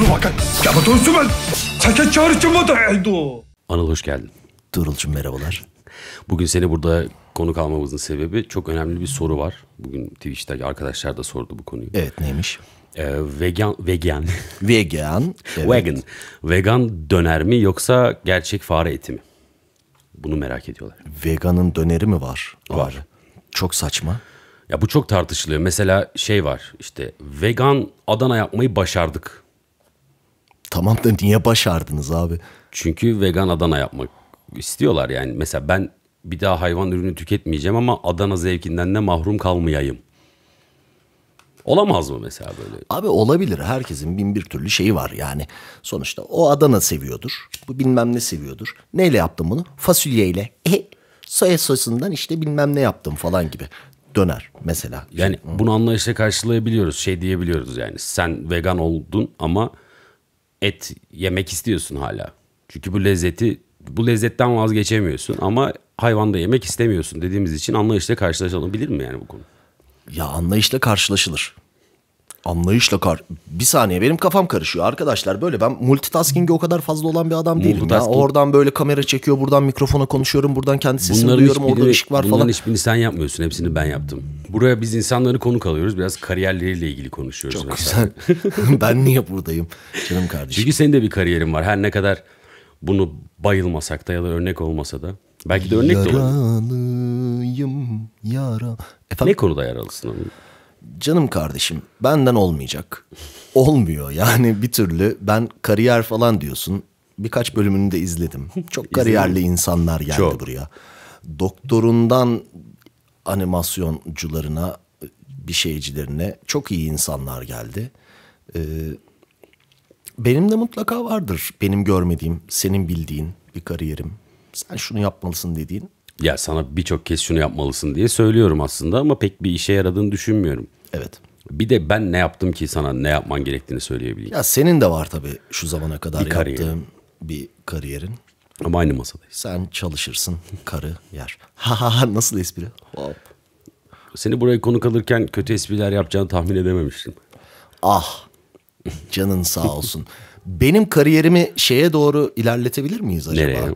bunu bakın. Yabat olsun ben. Sakat çağırıcım o da Eldo. Anıl hoş geldin. Durulcum merhabalar. Bugün seni burada konu almamızın sebebi çok önemli bir soru var. Bugün Twitch'te arkadaşlar da sordu bu konuyu. Evet neymiş? Ee, vegan vegan vegan evet. vegan vegan döner mi yoksa gerçek fare eti mi? Bunu merak ediyorlar. Veganın döneri mi var? Var. var. Çok saçma. Ya bu çok tartışılıyor. Mesela şey var işte vegan Adana yapmayı başardık. Tamam da niye başardınız abi? Çünkü vegan Adana yapmak istiyorlar yani. Mesela ben bir daha hayvan ürünü tüketmeyeceğim ama Adana zevkinden de mahrum kalmayayım. Olamaz mı mesela böyle? Abi olabilir. Herkesin bin bir türlü şeyi var yani. Sonuçta o Adana seviyordur. Bu bilmem ne seviyordur. Neyle yaptım bunu? Fasulyeyle. E, soya sosundan işte bilmem ne yaptım falan gibi döner mesela. Yani bunu anlayışla karşılayabiliyoruz. Şey diyebiliyoruz yani. Sen vegan oldun ama et yemek istiyorsun hala. Çünkü bu lezzeti bu lezzetten vazgeçemiyorsun ama hayvan da yemek istemiyorsun dediğimiz için anlayışla karşılaşılabilir mi yani bu konu? Ya anlayışla karşılaşılır. Anlayışla kar. Bir saniye benim kafam karışıyor arkadaşlar. Böyle ben multitasking'e o kadar fazla olan bir adam değilim. Ya. Oradan böyle kamera çekiyor, buradan mikrofona konuşuyorum, buradan kendi sesimi Bunların duyuyorum, hiçbirini, orada ışık var bunların falan. Bunların hiçbirini sen yapmıyorsun. Hepsini ben yaptım. Buraya biz insanları konuk alıyoruz. Biraz kariyerleriyle ilgili konuşuyoruz. Çok mesela. güzel. ben niye buradayım canım kardeşim? Çünkü senin de bir kariyerin var. Her ne kadar bunu bayılmasak da ya da örnek olmasa da. Belki de örnek Yaralıyım, de olur. yara. Efendim? Ne konuda yaralısın? Onun? canım kardeşim benden olmayacak. Olmuyor yani bir türlü ben kariyer falan diyorsun. Birkaç bölümünü de izledim. Çok kariyerli insanlar geldi Çok. buraya. Doktorundan animasyoncularına, bir şeycilerine çok iyi insanlar geldi. Ee, benim de mutlaka vardır benim görmediğim, senin bildiğin bir kariyerim. Sen şunu yapmalısın dediğin. Ya sana birçok kez şunu yapmalısın diye söylüyorum aslında ama pek bir işe yaradığını düşünmüyorum. Evet. Bir de ben ne yaptım ki sana ne yapman gerektiğini söyleyebileyim. Ya senin de var tabii şu zamana kadar bir kariyer. yaptığım bir kariyerin. Ama aynı masadayız. Sen çalışırsın, karı yer. Ha ha ha nasıl espri? Wow. Seni buraya konuk alırken kötü espriler yapacağını tahmin edememiştim. Ah, canın sağ olsun. Benim kariyerimi şeye doğru ilerletebilir miyiz acaba? Nereye?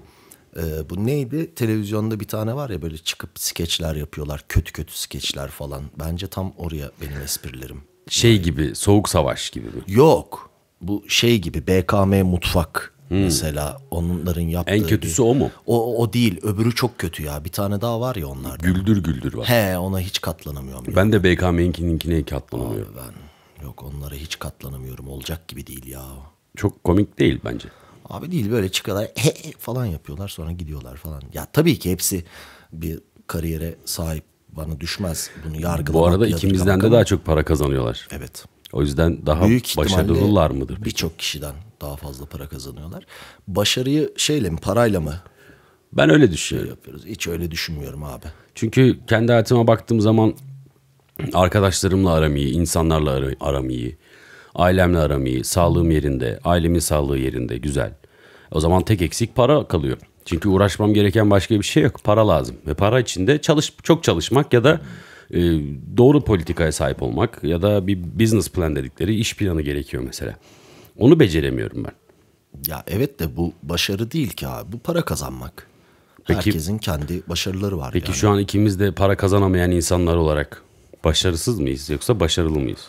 Ee, bu neydi? Televizyonda bir tane var ya böyle çıkıp skeçler yapıyorlar. Kötü kötü skeçler falan. Bence tam oraya benim esprilerim. Şey yani. gibi, soğuk savaş gibi mi? Yok. Bu şey gibi BKM mutfak hmm. mesela onların yaptığı. En kötüsü bir... o mu? O, o değil. Öbürü çok kötü ya. Bir tane daha var ya onlarda. Güldür güldür var. He ona hiç katlanamıyorum. Ben yani. de BKM'ninkine katlanamıyorum. Abi ben yok onlara hiç katlanamıyorum. Olacak gibi değil ya. Çok komik değil bence. Abi değil böyle çıkıyorlar he, falan yapıyorlar sonra gidiyorlar falan. Ya tabii ki hepsi bir kariyere sahip bana düşmez bunu yargılamak. Bu arada ikimizden de ama. daha çok para kazanıyorlar. Evet. O yüzden daha Büyük başarılılar mıdır? Birçok kişiden daha fazla para kazanıyorlar. Başarıyı şeyle mi parayla mı? Ben öyle düşünüyorum. Şey yapıyoruz. Hiç öyle düşünmüyorum abi. Çünkü kendi hayatıma baktığım zaman arkadaşlarımla aram iyi, insanlarla aram iyi, ailemle aram iyi, sağlığım yerinde, ailemin sağlığı yerinde, güzel. O zaman tek eksik para kalıyor. Çünkü uğraşmam gereken başka bir şey yok. Para lazım. Ve para içinde çalış çok çalışmak ya da e, doğru politikaya sahip olmak ya da bir business plan dedikleri iş planı gerekiyor mesela. Onu beceremiyorum ben. Ya evet de bu başarı değil ki abi. Bu para kazanmak. Peki, Herkesin kendi başarıları var. Peki yani. şu an ikimiz de para kazanamayan insanlar olarak başarısız mıyız yoksa başarılı mıyız?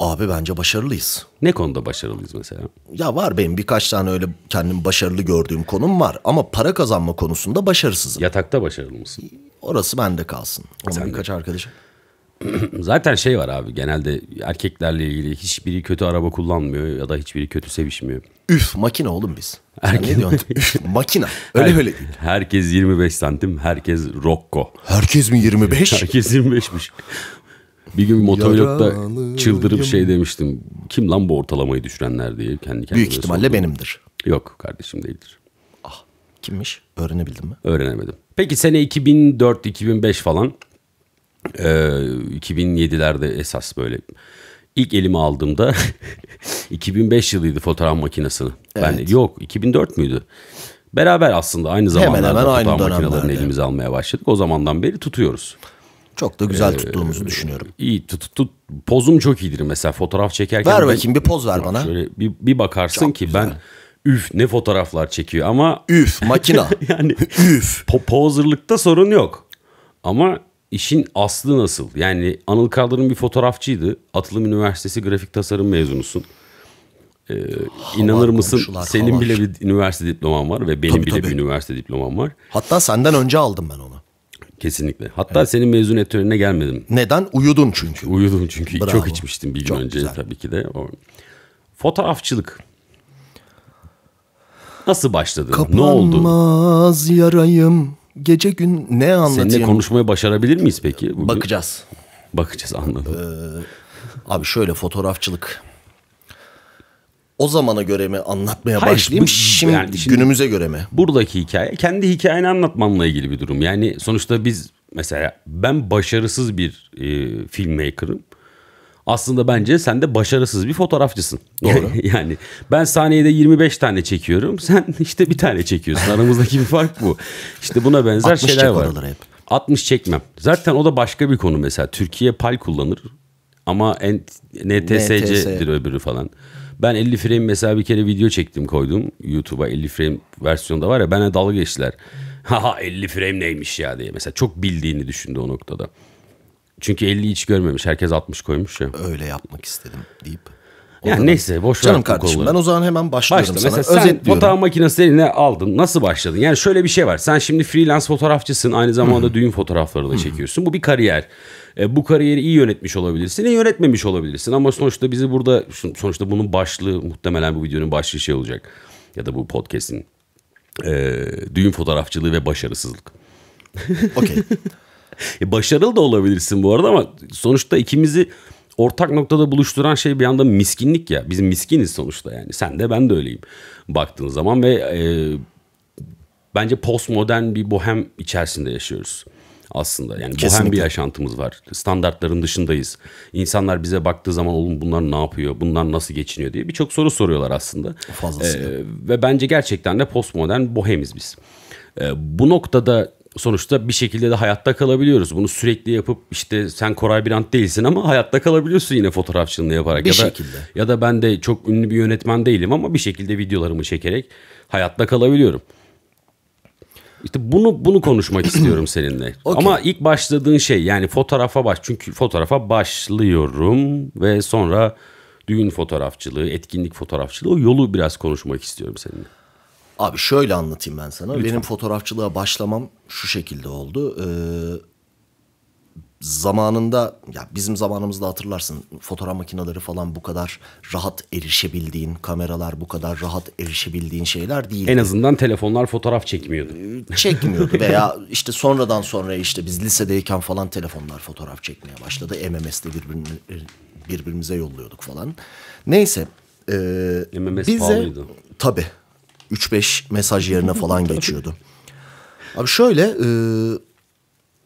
Abi bence başarılıyız. Ne konuda başarılıyız mesela? Ya var benim birkaç tane öyle kendim başarılı gördüğüm konum var. Ama para kazanma konusunda başarısızım. Yatakta başarılı mısın? Orası bende kalsın. Ama Sen birkaç de. arkadaşım. Zaten şey var abi genelde erkeklerle ilgili hiçbiri kötü araba kullanmıyor ya da hiçbiri kötü sevişmiyor. Üf makine oğlum biz. Erkek... ne diyorsun? Üf makine. Öyle Her, öyle. Herkes 25 santim, herkes Rocco. Herkes mi 25? Herkes 25'miş. Bir gün motovlogda çıldırıp şey demiştim. Kim lan bu ortalamayı düşürenler diye kendi kendime Büyük ihtimalle benimdir. Yok kardeşim değildir. Ah kimmiş? Öğrenebildin mi? Öğrenemedim. Peki sene 2004-2005 falan. Ee, 2007'lerde esas böyle İlk elimi aldığımda 2005 yılıydı fotoğraf makinesini. Evet. Ben yok 2004 müydü? Beraber aslında aynı zamanlarda hemen hemen fotoğraf makinelerini elimize almaya başladık. O zamandan beri tutuyoruz. Çok da güzel ee, tuttuğumuzu düşünüyorum. İyi tut, tut pozum çok iyidir mesela fotoğraf çekerken. Ver bakayım bir poz ver bana. Şöyle bir, bir bakarsın çok ki güzel. ben üf ne fotoğraflar çekiyor ama üf makina. yani üf. Po pozerlıkta sorun yok. Ama işin aslı nasıl? Yani Anıl Kaldırım bir fotoğrafçıydı. Atılım Üniversitesi grafik tasarım mezunusun. Ee, inanır mısın senin havar. bile bir üniversite diploman var ve benim tabii, bile tabii. bir üniversite diplomam var. Hatta senden önce aldım ben onu. Kesinlikle. Hatta evet. senin mezuniyet törenine gelmedim. Neden? Uyudun çünkü. Uyudum çünkü. Bravo. Çok içmiştim bir gün önce güzel. tabii ki de. O... Fotoğrafçılık. Nasıl başladı? ne oldu? Kapanmaz yarayım. Gece gün ne anlatayım? Seninle konuşmayı başarabilir miyiz peki? Bugün? Bakacağız. Bakacağız anladım. Ee, abi şöyle fotoğrafçılık o zamana göre mi anlatmaya Hayır, başlayayım? Bu, şimdi, yani şimdi günümüze göre mi? Buradaki hikaye kendi hikayeni anlatmanla ilgili bir durum. Yani sonuçta biz mesela ben başarısız bir e, filmmaker'ım. Aslında bence sen de başarısız bir fotoğrafçısın. Doğru. yani ben saniyede 25 tane çekiyorum. Sen işte bir tane çekiyorsun. Aramızdaki bir fark bu. İşte buna benzer 60 şeyler var. Hep. 60 çekmem. Zaten o da başka bir konu mesela. Türkiye pal kullanır ama NTSC'dir NTS. öbürü falan. Ben 50 frame mesela bir kere video çektim koydum YouTube'a 50 frame versiyonda var ya bana dalga geçtiler. Haha 50 frame neymiş ya diye mesela çok bildiğini düşündü o noktada. Çünkü 50 hiç görmemiş herkes 60 koymuş ya. Öyle yapmak istedim deyip. Ya yani neyse boş Canım kardeşim kolları. ben o zaman hemen başlıyorum sana. Mesela sen diyorum. fotoğraf makinesi eline aldın. Nasıl başladın? Yani şöyle bir şey var. Sen şimdi freelance fotoğrafçısın. Aynı zamanda düğün fotoğrafları da çekiyorsun. Bu bir kariyer. E, bu kariyeri iyi yönetmiş olabilirsin, iyi yönetmemiş olabilirsin. Ama sonuçta bizi burada sonuçta bunun başlığı muhtemelen bu videonun başlığı şey olacak ya da bu podcast'in e, düğün fotoğrafçılığı ve başarısızlık. Okey. E, başarılı da olabilirsin bu arada ama sonuçta ikimizi ortak noktada buluşturan şey bir anda miskinlik ya. Biz miskiniz sonuçta yani. Sen de ben de öyleyim baktığın zaman ve e, bence postmodern bir bohem içerisinde yaşıyoruz aslında. Yani Kesinlikle. bohem bir yaşantımız var. Standartların dışındayız. İnsanlar bize baktığı zaman oğlum bunlar ne yapıyor? Bunlar nasıl geçiniyor diye birçok soru soruyorlar aslında. Fazlası. Ee, ve bence gerçekten de postmodern bohemiz biz. Ee, bu noktada sonuçta bir şekilde de hayatta kalabiliyoruz. Bunu sürekli yapıp işte sen Koray Birant değilsin ama hayatta kalabiliyorsun yine fotoğrafçılığını yaparak. Bir ya da, şekilde. Ya da ben de çok ünlü bir yönetmen değilim ama bir şekilde videolarımı çekerek hayatta kalabiliyorum. İşte bunu bunu konuşmak istiyorum seninle. Okay. Ama ilk başladığın şey yani fotoğrafa baş çünkü fotoğrafa başlıyorum ve sonra düğün fotoğrafçılığı, etkinlik fotoğrafçılığı o yolu biraz konuşmak istiyorum seninle. Abi şöyle anlatayım ben sana. Lütfen. Benim fotoğrafçılığa başlamam şu şekilde oldu. Ee, zamanında ya bizim zamanımızda hatırlarsın fotoğraf makineleri falan bu kadar rahat erişebildiğin kameralar bu kadar rahat erişebildiğin şeyler değil. En azından telefonlar fotoğraf çekmiyordu. Ee, çekmiyordu veya işte sonradan sonra işte biz lisedeyken falan telefonlar fotoğraf çekmeye başladı. MMS'de birbirini, e, birbirimize yolluyorduk falan. Neyse. E, MMS bize, pahalıydı. Tabii. 3-5 mesaj yerine falan geçiyordu. Abi şöyle e,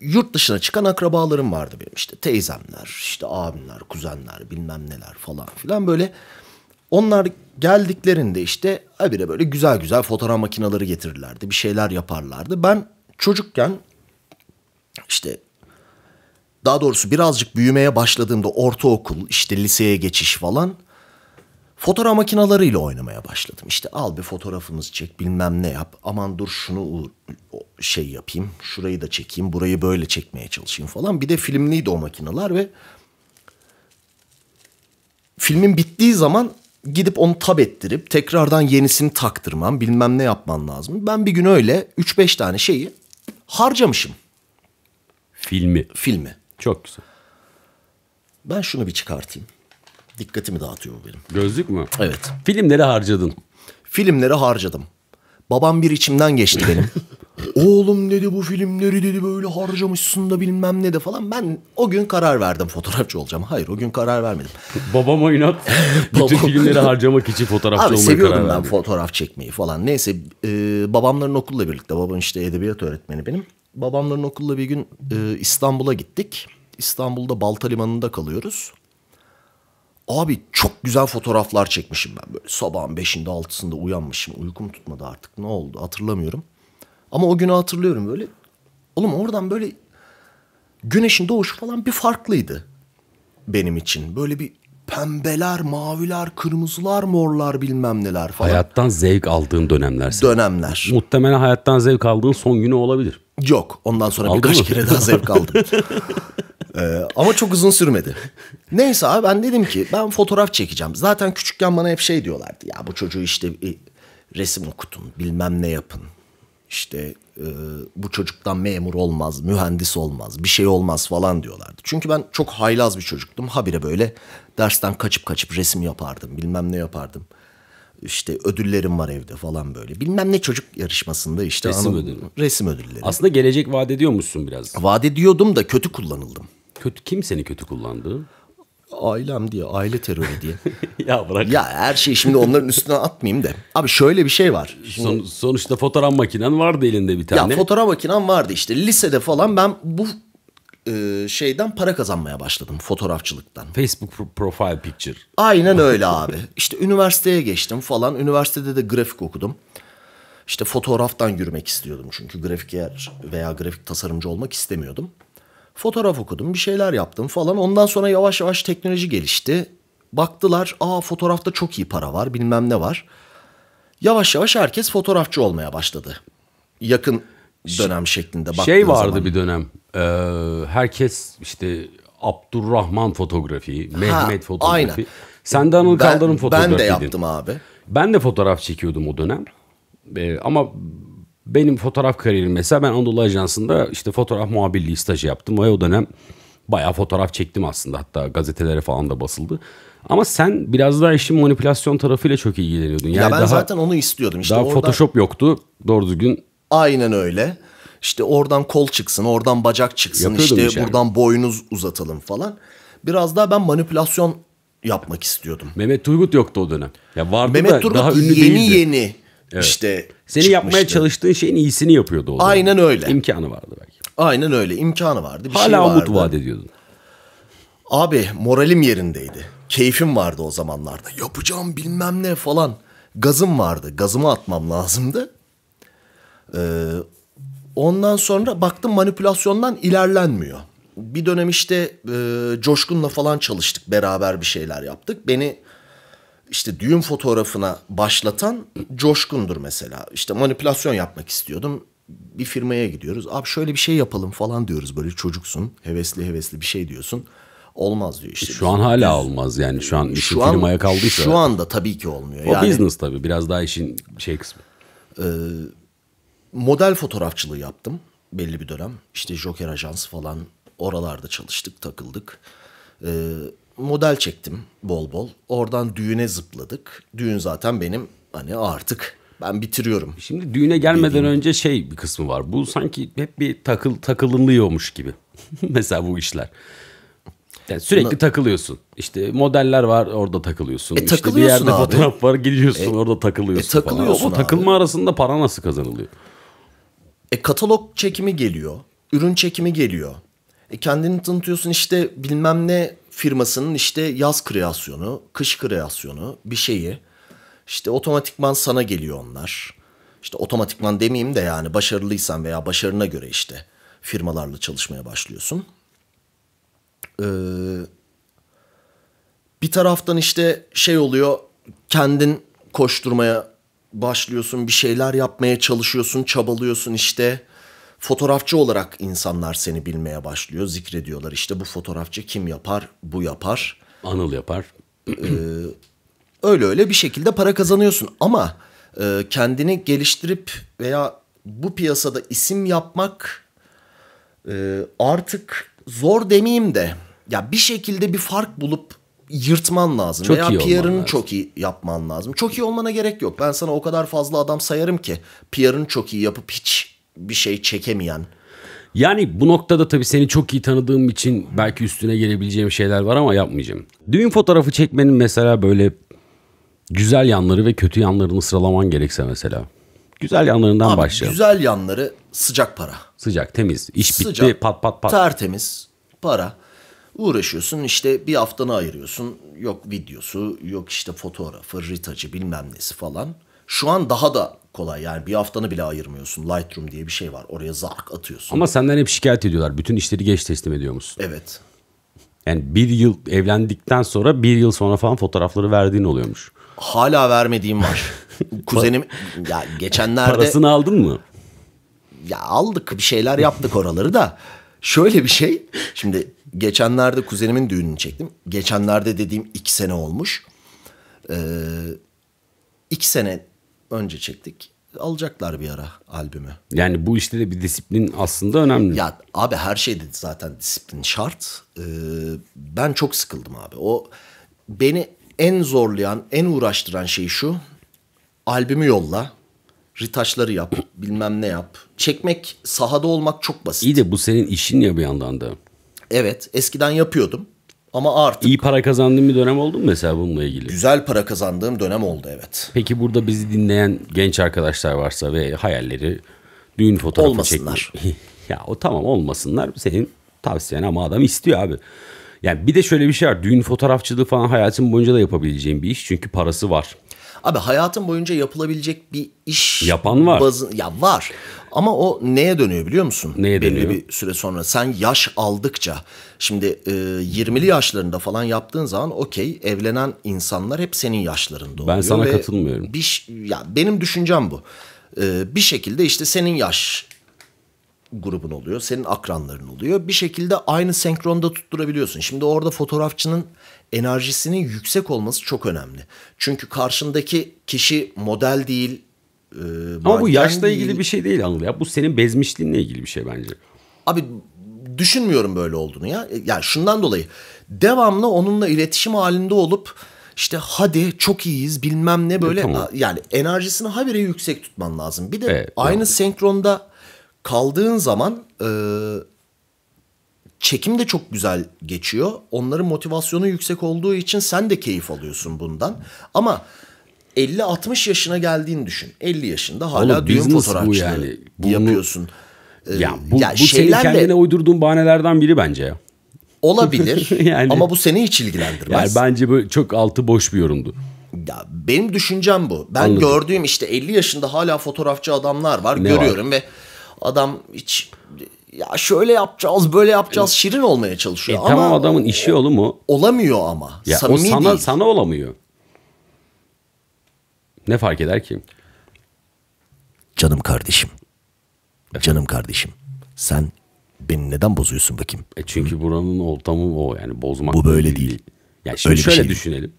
yurt dışına çıkan akrabalarım vardı benim işte teyzemler, işte abimler, kuzenler bilmem neler falan filan böyle. Onlar geldiklerinde işte habire böyle güzel güzel fotoğraf makineleri getirirlerdi. Bir şeyler yaparlardı. Ben çocukken işte daha doğrusu birazcık büyümeye başladığımda ortaokul işte liseye geçiş falan Fotoğraf makinalarıyla oynamaya başladım. İşte al bir fotoğrafımızı çek bilmem ne yap. Aman dur şunu şey yapayım. Şurayı da çekeyim. Burayı böyle çekmeye çalışayım falan. Bir de filmliydi o makinalar ve filmin bittiği zaman gidip onu tab ettirip tekrardan yenisini taktırmam, bilmem ne yapman lazım. Ben bir gün öyle 3-5 tane şeyi harcamışım. Filmi. Filmi. Çok güzel. Ben şunu bir çıkartayım. Dikkatimi dağıtıyor bu benim. Gözlük mü? Evet. Filmlere harcadın. Filmlere harcadım. Babam bir içimden geçti benim. Oğlum dedi bu filmleri dedi böyle harcamışsın da bilmem ne de falan. Ben o gün karar verdim fotoğrafçı olacağım. Hayır o gün karar vermedim. Babama inat. Bütün filmleri harcamak için fotoğrafçı Abi, olmaya karar verdim. seviyordum ben fotoğraf çekmeyi falan. Neyse e, babamların okulla birlikte. Babam işte edebiyat öğretmeni benim. Babamların okulla bir gün e, İstanbul'a gittik. İstanbul'da Balta Limanı'nda kalıyoruz. Abi çok güzel fotoğraflar çekmişim ben böyle sabahın beşinde altısında uyanmışım uykum tutmadı artık ne oldu hatırlamıyorum. Ama o günü hatırlıyorum böyle. Oğlum oradan böyle güneşin doğuşu falan bir farklıydı benim için. Böyle bir pembeler, maviler, kırmızılar, morlar bilmem neler falan. Hayattan zevk aldığın dönemler. Senin. Dönemler. Muhtemelen hayattan zevk aldığın son günü olabilir. Yok ondan sonra Aldın birkaç mı? kere daha zevk aldım. Ee, ama çok uzun sürmedi. Neyse abi ben dedim ki ben fotoğraf çekeceğim. Zaten küçükken bana hep şey diyorlardı. Ya bu çocuğu işte e, resim okutun bilmem ne yapın. İşte e, bu çocuktan memur olmaz, mühendis olmaz, bir şey olmaz falan diyorlardı. Çünkü ben çok haylaz bir çocuktum. Habire böyle dersten kaçıp kaçıp resim yapardım, bilmem ne yapardım. İşte ödüllerim var evde falan böyle. Bilmem ne çocuk yarışmasında işte. Resim anam, ödülü. Resim ödülleri. Aslında gelecek vaat ediyormuşsun biraz. Vaat ediyordum da kötü kullanıldım. Kötü kim seni kötü kullandı? Ailem diye, aile terörü diye. ya bırak. Ya her şeyi şimdi onların üstüne atmayayım de. Abi şöyle bir şey var. Şimdi... Son, sonuçta fotoğraf makinen vardı elinde bir tane. Ya fotoğraf makinen vardı işte. Lisede falan ben bu e, şeyden para kazanmaya başladım fotoğrafçılıktan. Facebook pro profile picture. Aynen öyle abi. İşte üniversiteye geçtim falan. Üniversitede de grafik okudum. İşte fotoğraftan yürümek istiyordum çünkü grafiker veya grafik tasarımcı olmak istemiyordum. Fotoğraf okudum, bir şeyler yaptım falan. Ondan sonra yavaş yavaş teknoloji gelişti. Baktılar, aa fotoğrafta çok iyi para var, bilmem ne var. Yavaş yavaş herkes fotoğrafçı olmaya başladı. Yakın dönem şeklinde baktığın Şey vardı zaman. bir dönem. E, herkes işte Abdurrahman fotoğrafı, Mehmet fotoğrafı, Aynen. Sen de Anıl Kaldar'ın fotoğrafıydın. Ben de yaptım abi. Ben de fotoğraf çekiyordum o dönem. E, ama benim fotoğraf kariyerim mesela ben Anadolu Ajansı'nda işte fotoğraf muhabirliği stajı yaptım. Ve o dönem bayağı fotoğraf çektim aslında hatta gazetelere falan da basıldı. Ama sen biraz daha işin manipülasyon tarafıyla çok ilgileniyordun. Yani ya ben daha, zaten onu istiyordum. İşte daha orada... Photoshop yoktu doğru düzgün. Aynen öyle. İşte oradan kol çıksın, oradan bacak çıksın, Yapıyordum işte buradan boynuz uzatalım falan. Biraz daha ben manipülasyon yapmak istiyordum. Mehmet Turgut yoktu o dönem. Ya vardı Mehmet da Turgut daha ünlü yeni değildi. yeni Evet. İşte seni çıkmıştı. yapmaya çalıştığın şeyin iyisini yapıyordu o zaman. Aynen öyle. İmkanı vardı belki. Aynen öyle. İmkanı vardı. Bir Hala şey vardı. umut vaat ediyordun. Abi moralim yerindeydi. Keyfim vardı o zamanlarda. Yapacağım bilmem ne falan. Gazım vardı. Gazımı atmam lazımdı. Ee, ondan sonra baktım manipülasyondan ilerlenmiyor. Bir dönem işte e, Coşkun'la falan çalıştık. Beraber bir şeyler yaptık. Beni işte düğün fotoğrafına başlatan coşkundur mesela. İşte manipülasyon yapmak istiyordum. Bir firmaya gidiyoruz. Abi şöyle bir şey yapalım falan diyoruz. Böyle çocuksun. Hevesli hevesli bir şey diyorsun. Olmaz diyor işte. Şu an hala olmaz yani şu an işin şu an, firmaya kaldıysa. Şu anda tabii ki olmuyor. O yani, business tabii biraz daha işin şey kısmı. Ee, model fotoğrafçılığı yaptım belli bir dönem. İşte Joker Ajans falan oralarda çalıştık takıldık. E, model çektim bol bol. Oradan düğüne zıpladık. Düğün zaten benim hani artık ben bitiriyorum. Şimdi düğüne gelmeden Dediğim. önce şey bir kısmı var. Bu sanki hep bir takıl takılınıyormuş gibi. Mesela bu işler. Yani sürekli Buna... takılıyorsun. İşte modeller var orada takılıyorsun. E, işte takılıyorsun bir yerde abi. fotoğraf var gidiyorsun e, orada takılıyorsun. E, takılıyorsun falan. O takılma arasında para nasıl kazanılıyor? E katalog çekimi geliyor. Ürün çekimi geliyor. E, kendini tanıtıyorsun işte bilmem ne firmasının işte yaz kreasyonu, kış kreasyonu bir şeyi işte otomatikman sana geliyor onlar. İşte otomatikman demeyeyim de yani başarılıysan veya başarına göre işte firmalarla çalışmaya başlıyorsun. Ee, bir taraftan işte şey oluyor kendin koşturmaya başlıyorsun bir şeyler yapmaya çalışıyorsun çabalıyorsun işte fotoğrafçı olarak insanlar seni bilmeye başlıyor. Zikrediyorlar İşte bu fotoğrafçı kim yapar, bu yapar. Anıl yapar. ee, öyle öyle bir şekilde para kazanıyorsun ama e, kendini geliştirip veya bu piyasada isim yapmak e, artık zor demeyeyim de ya bir şekilde bir fark bulup yırtman lazım çok veya PR'ını çok iyi yapman lazım. Çok iyi olmana gerek yok. Ben sana o kadar fazla adam sayarım ki PR'ını çok iyi yapıp hiç bir şey çekemeyen. Yani bu noktada tabii seni çok iyi tanıdığım için belki üstüne gelebileceğim şeyler var ama yapmayacağım. Düğün fotoğrafı çekmenin mesela böyle güzel yanları ve kötü yanlarını sıralaman gerekse mesela. Güzel yanlarından Abi, başlayalım. Güzel yanları sıcak para. Sıcak, temiz. İş sıcak, bitti, pat pat pat. Tertemiz, para. Uğraşıyorsun işte bir haftanı ayırıyorsun. Yok videosu, yok işte fotoğrafı, ritacı bilmem nesi falan. Şu an daha da kolay. Yani bir haftanı bile ayırmıyorsun. Lightroom diye bir şey var. Oraya zark atıyorsun. Ama senden hep şikayet ediyorlar. Bütün işleri geç teslim ediyor musun? Evet. Yani bir yıl evlendikten sonra bir yıl sonra falan fotoğrafları verdiğin oluyormuş. Hala vermediğim var. Kuzenim ya geçenlerde... Parasını aldın mı? Ya aldık bir şeyler yaptık oraları da. Şöyle bir şey. Şimdi geçenlerde kuzenimin düğününü çektim. Geçenlerde dediğim iki sene olmuş. Ee, iki sene önce çektik. Alacaklar bir ara albümü. Yani bu işte de bir disiplin aslında önemli. Ya abi her şeyde zaten disiplin şart. Ee, ben çok sıkıldım abi. O beni en zorlayan, en uğraştıran şey şu. Albümü yolla ritaşları yap, bilmem ne yap. Çekmek, sahada olmak çok basit. İyi de bu senin işin ya bir yandan da. Evet, eskiden yapıyordum. Ama artık... İyi para kazandığın bir dönem oldu mu mesela bununla ilgili? Güzel para kazandığım dönem oldu evet. Peki burada bizi dinleyen genç arkadaşlar varsa ve hayalleri düğün fotoğrafı Olmasınlar. Çekmiş. ya o tamam olmasınlar. Senin tavsiyen ama adam istiyor abi. Yani bir de şöyle bir şey var. Düğün fotoğrafçılığı falan hayatın boyunca da yapabileceğim bir iş. Çünkü parası var. Abi hayatın boyunca yapılabilecek bir iş yapan var. Bazı, ya var. Ama o neye dönüyor biliyor musun? Neye Belli dönüyor? bir süre sonra sen yaş aldıkça şimdi e, 20'li yaşlarında falan yaptığın zaman okey evlenen insanlar hep senin yaşlarında oluyor. Ben sana katılmıyorum. Bir, ya benim düşüncem bu. E, bir şekilde işte senin yaş grubun oluyor, senin akranların oluyor. Bir şekilde aynı senkronda tutturabiliyorsun. Şimdi orada fotoğrafçının enerjisinin yüksek olması çok önemli. Çünkü karşındaki kişi model değil. E, Ama bu yaşla değil. ilgili bir şey değil Anıl ya. Bu senin bezmişliğinle ilgili bir şey bence. Abi düşünmüyorum böyle olduğunu ya. E, yani şundan dolayı devamlı onunla iletişim halinde olup işte hadi çok iyiyiz bilmem ne böyle e, tamam. yani enerjisini habire yüksek tutman lazım. Bir de evet, aynı doğru. senkronda kaldığın zaman e, çekim de çok güzel geçiyor. Onların motivasyonu yüksek olduğu için sen de keyif alıyorsun bundan. Ama 50-60 yaşına geldiğini düşün. 50 yaşında hala Oğlum, düğün fotoğrafçılığı bu yani. Bunu, yapıyorsun. Ee, ya bu, ya bu şeylerle... senin kendine uydurduğun bahanelerden biri bence ya. Olabilir yani, ama bu seni hiç ilgilendirmez. Yani bence bu çok altı boş bir yorumdu. Ya benim düşüncem bu. Ben Anladım. gördüğüm işte 50 yaşında hala fotoğrafçı adamlar var ne görüyorum var? ve Adam hiç ya şöyle yapacağız böyle yapacağız e, şirin olmaya çalışıyor. E, ama tamam adamın işi yolu mu? Olamıyor ama. Ya, o sana, değil. sana olamıyor. Ne fark eder ki? Canım kardeşim. Efendim? Canım kardeşim. Sen beni neden bozuyorsun bakayım? E çünkü Hı? buranın ortamı o yani bozmak. Bu böyle değil. değil. Ya şimdi Öyle şöyle şey düşünelim. Değil.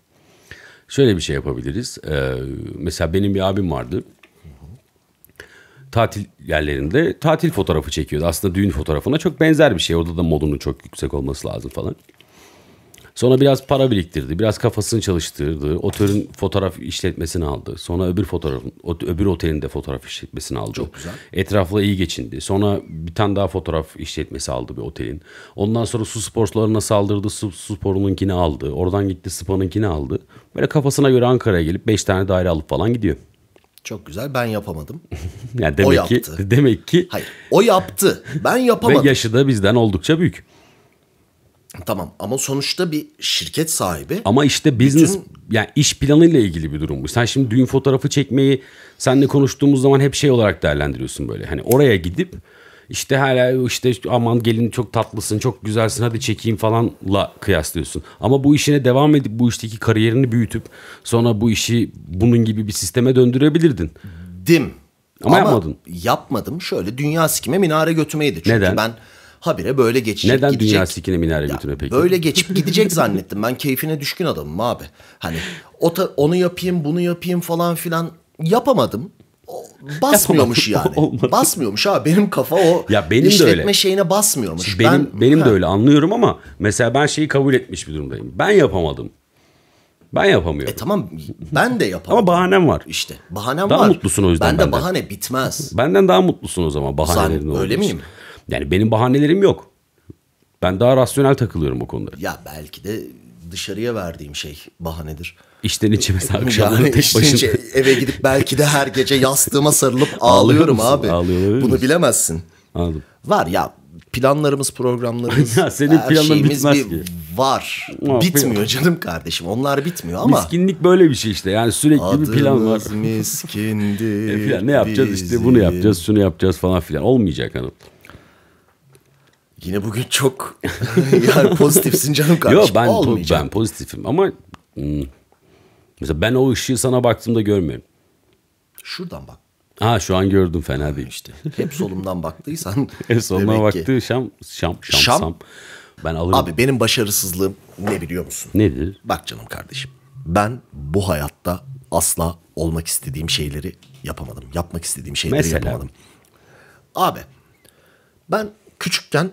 Şöyle bir şey yapabiliriz. Ee, mesela benim bir abim vardı tatil yerlerinde tatil fotoğrafı çekiyordu. Aslında düğün fotoğrafına çok benzer bir şey. Orada da modunun çok yüksek olması lazım falan. Sonra biraz para biriktirdi. Biraz kafasını çalıştırdı. Otörün fotoğraf işletmesini aldı. Sonra öbür fotoğrafın, öbür otelin de fotoğraf işletmesini aldı. Çok güzel. Etrafla iyi geçindi. Sonra bir tane daha fotoğraf işletmesi aldı bir otelin. Ondan sonra su sporlarına saldırdı. Su, su sporununkini aldı. Oradan gitti spanınkini aldı. Böyle kafasına göre Ankara'ya gelip 5 tane daire alıp falan gidiyor. Çok güzel ben yapamadım. yani demek o yaptı. Ki, demek ki. Hayır o yaptı ben yapamadım. Ve yaşı da bizden oldukça büyük. Tamam ama sonuçta bir şirket sahibi. Ama işte business bütün... yani iş planıyla ilgili bir durum bu. Sen şimdi düğün fotoğrafı çekmeyi senle konuştuğumuz zaman hep şey olarak değerlendiriyorsun böyle. Hani oraya gidip işte hala işte aman gelin çok tatlısın çok güzelsin hadi çekeyim falanla kıyaslıyorsun. Ama bu işine devam edip bu işteki kariyerini büyütüp sonra bu işi bunun gibi bir sisteme döndürebilirdin. Dim. Ama, Ama yapmadın. Yapmadım. Şöyle dünya sikime minare götümeydi. Çünkü Neden? ben habire böyle geçecek Neden gidecek. dünya sikine minare ya, peki? Böyle geçip gidecek zannettim. Ben keyfine düşkün adamım abi. Hani o onu yapayım bunu yapayım falan filan yapamadım basmıyormuş yani. Olmadı. Basmıyormuş abi benim kafa o ya benim işletme de öyle. şeyine basmıyormuş. Şimdi benim ben, benim he. de öyle anlıyorum ama mesela ben şeyi kabul etmiş bir durumdayım. Ben yapamadım. Ben yapamıyorum. E tamam ben de yapamam. Ama bahanem var. İşte bahanem daha var. Daha mutlusun o yüzden Bende benden. bahane bitmez. Benden daha mutlusun o zaman bahanelerin Sen, öyle miyim? Yani benim bahanelerim yok. Ben daha rasyonel takılıyorum o konuda. Ya belki de dışarıya verdiğim şey bahanedir. İşten içe mesela akşamları yani tek Içe, eve gidip belki de her gece yastığıma sarılıp ağlıyorum musun? abi. Ağlıyor Bunu musun? bilemezsin. Anladım. Var ya planlarımız, programlarımız, ya senin her şeyimiz bitmez bir ki. var. Aa, bitmiyor canım kardeşim. Onlar bitmiyor ama. Miskinlik böyle bir şey işte. Yani sürekli Adımız bir plan var. miskindir. e falan. Ne yapacağız bizim. işte bunu yapacağız, şunu yapacağız falan filan. Olmayacak hanım. Yine bugün çok yani pozitifsin canım kardeşim. Yok ben, Olmayacağım. ben pozitifim ama hmm, mesela ben o ışığı sana baktığımda görmüyorum. Şuradan bak. Ha şu an gördüm fena değil. İşte hep solumdan baktıysan. hep solumdan baktığı şam, şam, şam, şam. Ben alırım. Abi benim başarısızlığım ne biliyor musun? Nedir? Bak canım kardeşim. Ben bu hayatta asla olmak istediğim şeyleri yapamadım. Yapmak istediğim şeyleri Mesela? yapamadım. Abi ben küçükken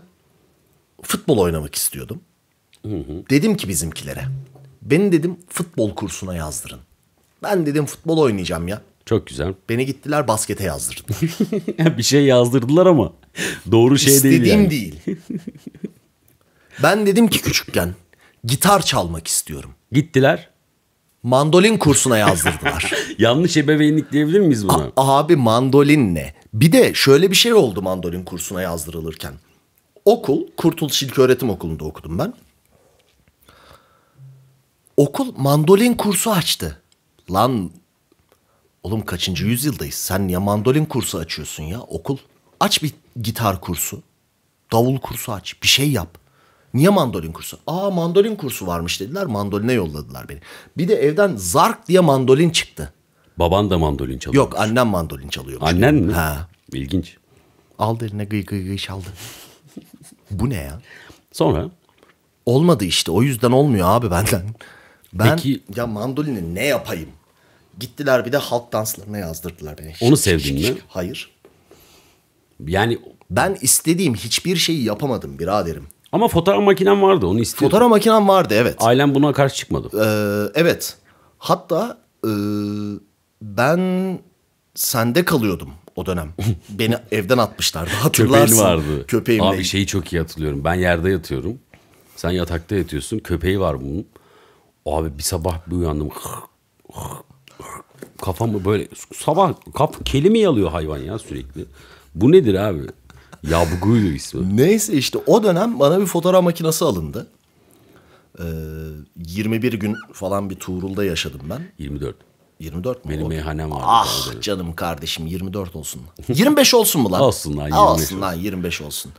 futbol oynamak istiyordum. Hı hı. Dedim ki bizimkilere. Beni dedim futbol kursuna yazdırın. Ben dedim futbol oynayacağım ya. Çok güzel. Beni gittiler baskete yazdırdılar. bir şey yazdırdılar ama doğru şey İstediğim değil yani. değil. ben dedim ki küçükken gitar çalmak istiyorum. Gittiler. Mandolin kursuna yazdırdılar. Yanlış ebeveynlik diyebilir miyiz buna? A- abi mandolin ne? Bir de şöyle bir şey oldu mandolin kursuna yazdırılırken okul Kurtuluş İlköğretim Okulu'nda okudum ben. Okul mandolin kursu açtı. Lan oğlum kaçıncı yüzyıldayız? Sen ya mandolin kursu açıyorsun ya okul. Aç bir gitar kursu. Davul kursu aç. Bir şey yap. Niye mandolin kursu? Aa mandolin kursu varmış dediler. Mandoline yolladılar beni. Bir de evden zark diye mandolin çıktı. Baban da mandolin çalıyor. Yok annem mandolin çalıyor. Annen mi? Ha. İlginç. Aldı eline gıy gıy gıy çaldı bu ne ya? Sonra? Olmadı işte o yüzden olmuyor abi benden. Ben Peki, ya mandolini ne yapayım? Gittiler bir de halk danslarına yazdırdılar beni. Onu sevdin mi? Hayır. Yani ben istediğim hiçbir şeyi yapamadım biraderim. Ama fotoğraf makinem vardı onu istiyordum. Fotoğraf makinem vardı evet. Ailem buna karşı çıkmadı. Ee, evet. Hatta e, ben sende kalıyordum o dönem. Beni evden atmışlardı hatırlarsın. Köpeğin vardı. Köpeğimle. Abi şeyi çok iyi hatırlıyorum. Ben yerde yatıyorum. Sen yatakta yatıyorsun. Köpeği var bunun. Abi bir sabah bir uyandım. Kafam böyle sabah kap kelimi yalıyor hayvan ya sürekli. Bu nedir abi? Yabguydu ismi. Neyse işte o dönem bana bir fotoğraf makinesi alındı. Ee, 21 gün falan bir Tuğrul'da yaşadım ben. 24. 24 mu? Benim o, meyhanem var. Ah orada. canım kardeşim 24 olsun. 25 olsun mu lan? olsun lan 25 ha, olsun. lan 25 olsun.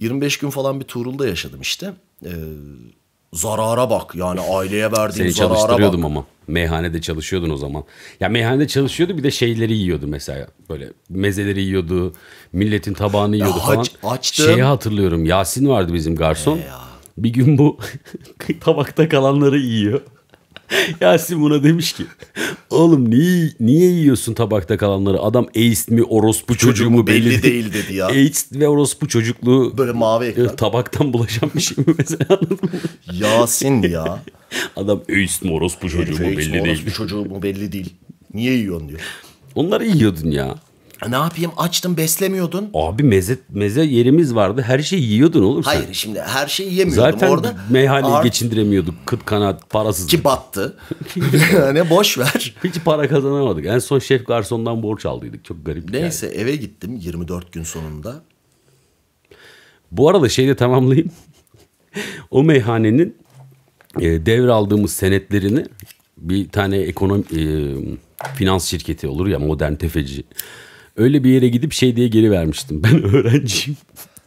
25 gün falan bir Tuğrul'da yaşadım işte. Ee, zarara bak yani aileye verdiğim Seni zarara bak. Seni çalıştırıyordum ama. Meyhanede çalışıyordun o zaman. Ya meyhanede çalışıyordu bir de şeyleri yiyordu mesela. Böyle mezeleri yiyordu. Milletin tabağını yiyordu ya, falan. Aç, açtım. Şeyi hatırlıyorum. Yasin vardı bizim garson. Ee ya. Bir gün bu tabakta kalanları yiyor. Yasin buna demiş ki oğlum niye, niye yiyorsun tabakta kalanları? Adam AIDS mi orospu çocuğu mu belli, belli değil dedi ya. AIDS ve orospu çocukluğu böyle mavi e, ekran. Tabaktan bulaşan bir şey mi mesela Yasin ya. Adam AIDS mi orospu çocuğu mu belli değil. Orospu çocuğu mu belli değil. Niye yiyorsun diyor. Onları yiyordun ya. E, ne yapayım açtım beslemiyordun. Abi meze, meze yerimiz vardı her şeyi yiyordun oğlum sen. Hayır şimdi her şeyi yemiyordum Zaten orada. Zaten meyhaneyi art... geçindiremiyorduk kıt kanat parasız. Ki battı. yani boş ver. Hiç para kazanamadık. En son şef garsondan borç aldıydık çok garip. Neyse yani. eve gittim 24 gün sonunda. Bu arada şeyi de tamamlayayım. o meyhanenin e, devraldığımız senetlerini bir tane ekonomi e, finans şirketi olur ya modern tefeci öyle bir yere gidip şey diye geri vermiştim. Ben öğrenciyim.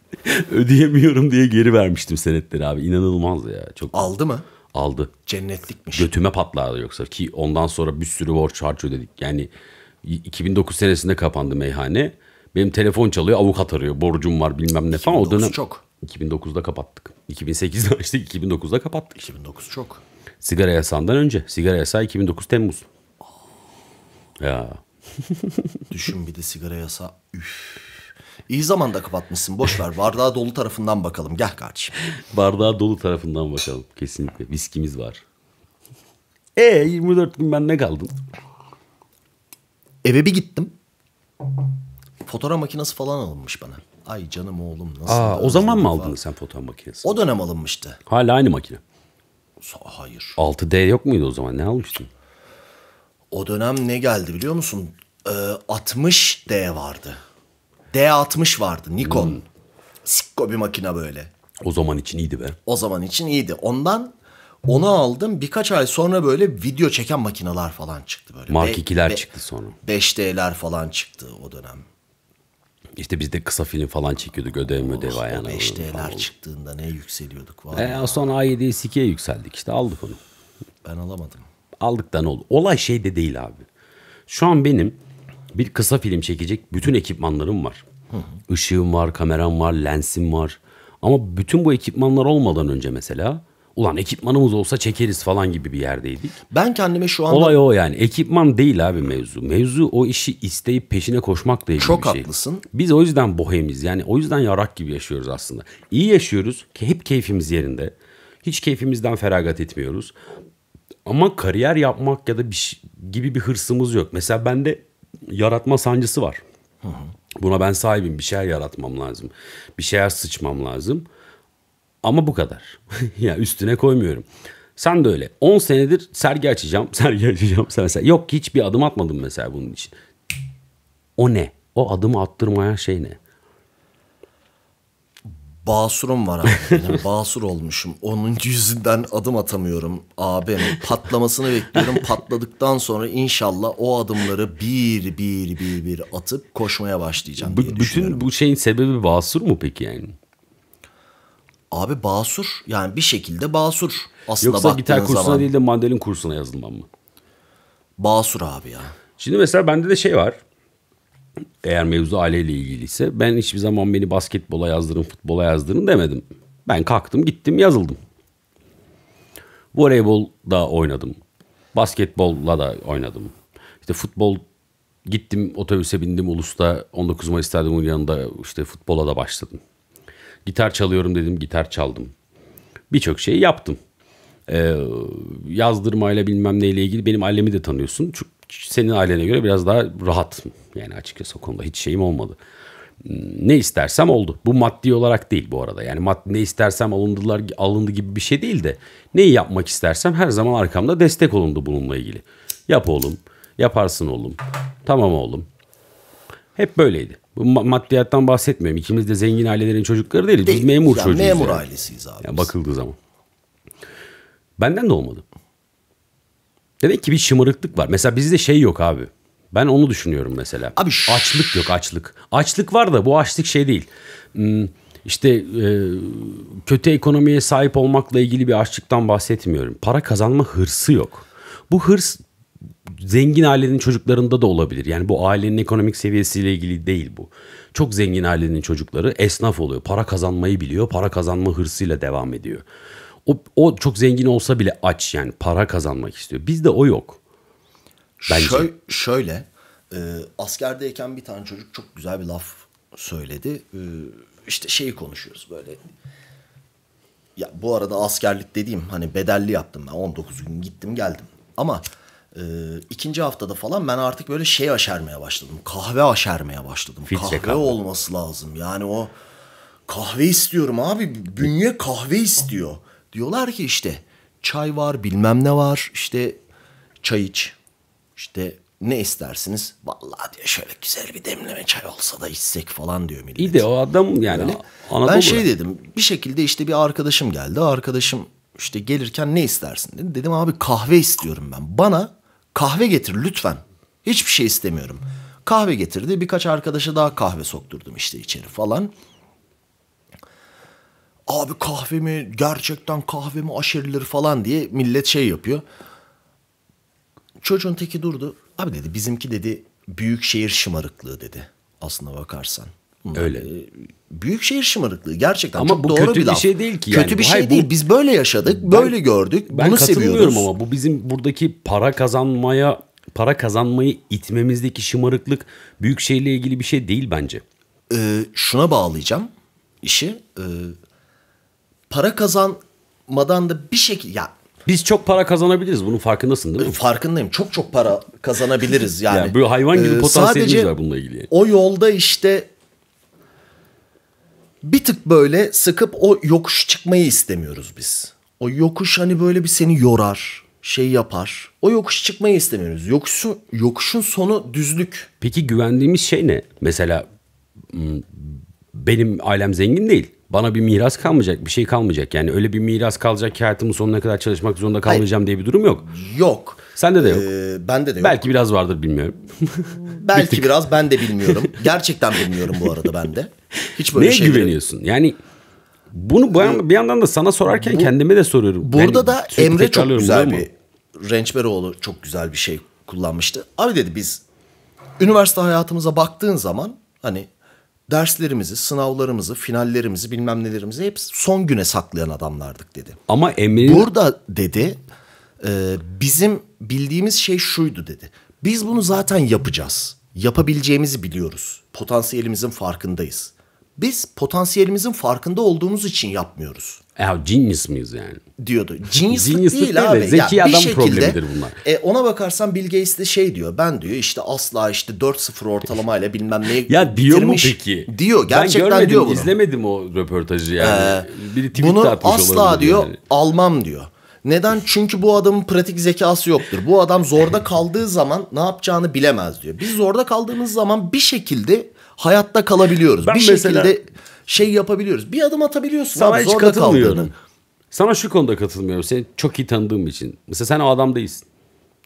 Ödeyemiyorum diye geri vermiştim senetleri abi. İnanılmaz ya. Çok Aldı mı? Aldı. Cennetlikmiş. Götüme patladı yoksa ki ondan sonra bir sürü borç harç ödedik. Yani 2009 senesinde kapandı meyhane. Benim telefon çalıyor avukat arıyor. Borcum var bilmem ne falan. O dönem... çok. 2009'da kapattık. 2008'de açtık 2009'da kapattık. 2009 çok. Sigara yasağından önce. Sigara yasağı 2009 Temmuz. Ya Düşün bir de sigara yasa. Üf. İyi zamanda kapatmışsın. Boş ver. Bardağı dolu tarafından bakalım. Gel kardeşim. Bardağı dolu tarafından bakalım. Kesinlikle. Viskimiz var. E 24 gün ben ne kaldım? Eve bir gittim. Fotoğraf makinesi falan alınmış bana. Ay canım oğlum nasıl? Aa, o zaman mı aldın sen fotoğraf makinesi? O dönem alınmıştı. Hala aynı makine. Hayır. 6D yok muydu o zaman? Ne almıştın? O dönem ne geldi biliyor musun? Ee, 60 D vardı. D60 vardı Nikon. Hmm. Sikko bir makine böyle. O zaman için iyiydi be. O zaman için iyiydi. Ondan onu aldım. Birkaç ay sonra böyle video çeken makineler falan çıktı böyle. Mark 2'ler çıktı sonra. 5D'ler falan çıktı o dönem. İşte biz de kısa film falan çekiyorduk ödev ödev ayağına. 5D'ler çıktığında ne yükseliyorduk. Vallahi. E, sonra A7'yi 2'ye yükseldik işte aldık onu. Ben alamadım. Aldık da ne oldu? Olay şey de değil abi. Şu an benim bir kısa film çekecek bütün ekipmanlarım var. Hı hı. Işığım var, kameram var, lensim var. Ama bütün bu ekipmanlar olmadan önce mesela ulan ekipmanımız olsa çekeriz falan gibi bir yerdeydik. Ben kendime şu anda... Olay o yani. Ekipman değil abi mevzu. Mevzu o işi isteyip peşine koşmakla ilgili Çok bir şey. haklısın. Biz o yüzden bohemiz. Yani o yüzden yarak gibi yaşıyoruz aslında. İyi yaşıyoruz. Hep keyfimiz yerinde. Hiç keyfimizden feragat etmiyoruz. Ama kariyer yapmak ya da bir şey, gibi bir hırsımız yok. Mesela bende yaratma sancısı var. Hı hı. Buna ben sahibim. Bir şeyler yaratmam lazım. Bir şeyler sıçmam lazım. Ama bu kadar. ya yani üstüne koymuyorum. Sen de öyle. 10 senedir sergi açacağım, sergi açacağım. Sen mesela yok hiçbir adım atmadım mesela bunun için. O ne? O adımı attırmayan şey ne? Basurum var abi. Yani basur olmuşum. Onun yüzünden adım atamıyorum abim. Patlamasını bekliyorum. Patladıktan sonra inşallah o adımları bir bir bir bir atıp koşmaya başlayacağım diye Bütün bu şeyin sebebi basur mu peki yani? Abi basur. Yani bir şekilde basur. Aslında Yoksa gitar kursuna zaman... değil de mandalin kursuna yazılmam mı? Basur abi ya. Şimdi mesela bende de şey var eğer mevzu aileyle ilgiliyse ben hiçbir zaman beni basketbola yazdırın, futbola yazdırın demedim. Ben kalktım gittim yazıldım. Voleybol da oynadım. Basketbolla da oynadım. İşte futbol gittim otobüse bindim Ulus'ta 19 Mayıs Stadyumu'nun yanında işte futbola da başladım. Gitar çalıyorum dedim gitar çaldım. Birçok şeyi yaptım. Ee, yazdırmayla bilmem neyle ilgili benim ailemi de tanıyorsun. Çünkü senin ailene göre biraz daha rahat. Yani açıkçası o konuda hiç şeyim olmadı. Hmm, ne istersem oldu. Bu maddi olarak değil bu arada. Yani maddi ne istersem alındılar alındı gibi bir şey değil de neyi yapmak istersem her zaman arkamda destek olundu bununla ilgili. Yap oğlum. Yaparsın oğlum. Tamam oğlum. Hep böyleydi. Bu maddiyattan bahsetmiyorum. İkimiz de zengin ailelerin çocukları değiliz. Değil. Biz memur yani çocuğuyuz. Memur yani. ailesiyiz abi. Yani bakıldığı zaman. Benden de olmadı. Demek ki bir şımarıklık var. Mesela bizde şey yok abi. Ben onu düşünüyorum mesela. Abi açlık yok açlık. Açlık var da bu açlık şey değil. Hmm, işte e, kötü ekonomiye sahip olmakla ilgili bir açlıktan bahsetmiyorum. Para kazanma hırsı yok. Bu hırs zengin ailenin çocuklarında da olabilir. Yani bu ailenin ekonomik seviyesiyle ilgili değil bu. Çok zengin ailenin çocukları esnaf oluyor. Para kazanmayı biliyor. Para kazanma hırsıyla devam ediyor. O, o çok zengin olsa bile aç yani para kazanmak istiyor. Bizde o yok. Bence. Şö şöyle e, askerdeyken bir tane çocuk çok güzel bir laf söyledi. E, işte şeyi konuşuyoruz böyle. Ya bu arada askerlik dediğim hani bedelli yaptım ben 19 gün gittim geldim. Ama e, ikinci haftada falan ben artık böyle şey aşermeye başladım. Kahve aşermeye başladım. Filtre kahve, kahve olması lazım. Yani o kahve istiyorum abi. Bünye kahve istiyor. Diyorlar ki işte çay var bilmem ne var işte çay iç işte ne istersiniz? Vallahi diye şöyle güzel bir demleme çay olsa da içsek falan diyor millet. İyi de o adam yani Öyle. Ben şey dedim bir şekilde işte bir arkadaşım geldi. Arkadaşım işte gelirken ne istersin dedi. Dedim abi kahve istiyorum ben. Bana kahve getir lütfen. Hiçbir şey istemiyorum. Kahve getirdi. Birkaç arkadaşa daha kahve sokturdum işte içeri falan abi kahvemi gerçekten kahvemi aşırılır falan diye millet şey yapıyor. Çocuğun teki durdu. Abi dedi bizimki dedi büyük şehir şımarıklığı dedi Aslına bakarsan. Öyle. Büyük şehir şımarıklığı gerçekten ama çok bu doğru kötü bir, bir şey değil ki. Yani. Kötü bir şey Hayır, şey bu... değil. Biz böyle yaşadık, ben, böyle gördük. Ben bunu seviyoruz. ama bu bizim buradaki para kazanmaya para kazanmayı itmemizdeki şımarıklık büyük şehirle ilgili bir şey değil bence. Ee, şuna bağlayacağım işi. Ee, para kazanmadan da bir şekilde ya biz çok para kazanabiliriz. Bunun farkındasın değil mi? Farkındayım. Çok çok para kazanabiliriz yani. yani böyle hayvan gibi ee, potansiyelimiz var bununla ilgili. O yolda işte bir tık böyle sıkıp o yokuş çıkmayı istemiyoruz biz. O yokuş hani böyle bir seni yorar, şey yapar. O yokuş çıkmayı istemiyoruz. Yokuşun, yokuşun sonu düzlük. Peki güvendiğimiz şey ne? Mesela hmm, benim ailem zengin değil bana bir miras kalmayacak, bir şey kalmayacak. Yani öyle bir miras kalacak ki hayatımın sonuna kadar çalışmak zorunda kalmayacağım Hayır. diye bir durum yok. Yok. Sende de yok. Ee, bende de yok. Belki biraz vardır bilmiyorum. Belki biraz ben de bilmiyorum. Gerçekten bilmiyorum bu arada ben de. Hiç böyle Neye şeyleri... güveniyorsun? Yani bunu bu, bir yandan da sana sorarken bu, kendime de soruyorum. Burada yani, da Emre çok güzel bir Rençberoğlu çok güzel bir şey kullanmıştı. Abi dedi biz üniversite hayatımıza baktığın zaman hani derslerimizi, sınavlarımızı, finallerimizi, bilmem nelerimizi hep son güne saklayan adamlardık dedi. Ama Emre'nin... Burada dedi e, bizim bildiğimiz şey şuydu dedi. Biz bunu zaten yapacağız. Yapabileceğimizi biliyoruz. Potansiyelimizin farkındayız. Biz potansiyelimizin farkında olduğumuz için yapmıyoruz. Ya e, genius muyuz yani? Diyordu. Genius'lık, değil, değil abi. zeki ya, adam şekilde, problemidir bunlar. E, ona bakarsan Bill Gates de şey diyor. Ben diyor işte asla işte 4-0 ortalamayla bilmem neyi Ya diyor bitirmiş. mu peki? Diyor. Gerçekten ben görmedim, diyor bunu. izlemedim o röportajı yani. Ee, Biri tweet bunu asla diyor yani. almam diyor. Neden? Çünkü bu adamın pratik zekası yoktur. Bu adam zorda kaldığı zaman ne yapacağını bilemez diyor. Biz zorda kaldığımız zaman bir şekilde hayatta kalabiliyoruz. Ben bir mesela... şekilde şey yapabiliyoruz. Bir adım atabiliyorsun. Sana abi, hiç katılmıyorum. Sana şu konuda katılmıyorum. Seni çok iyi tanıdığım için. Mesela sen o adam değilsin.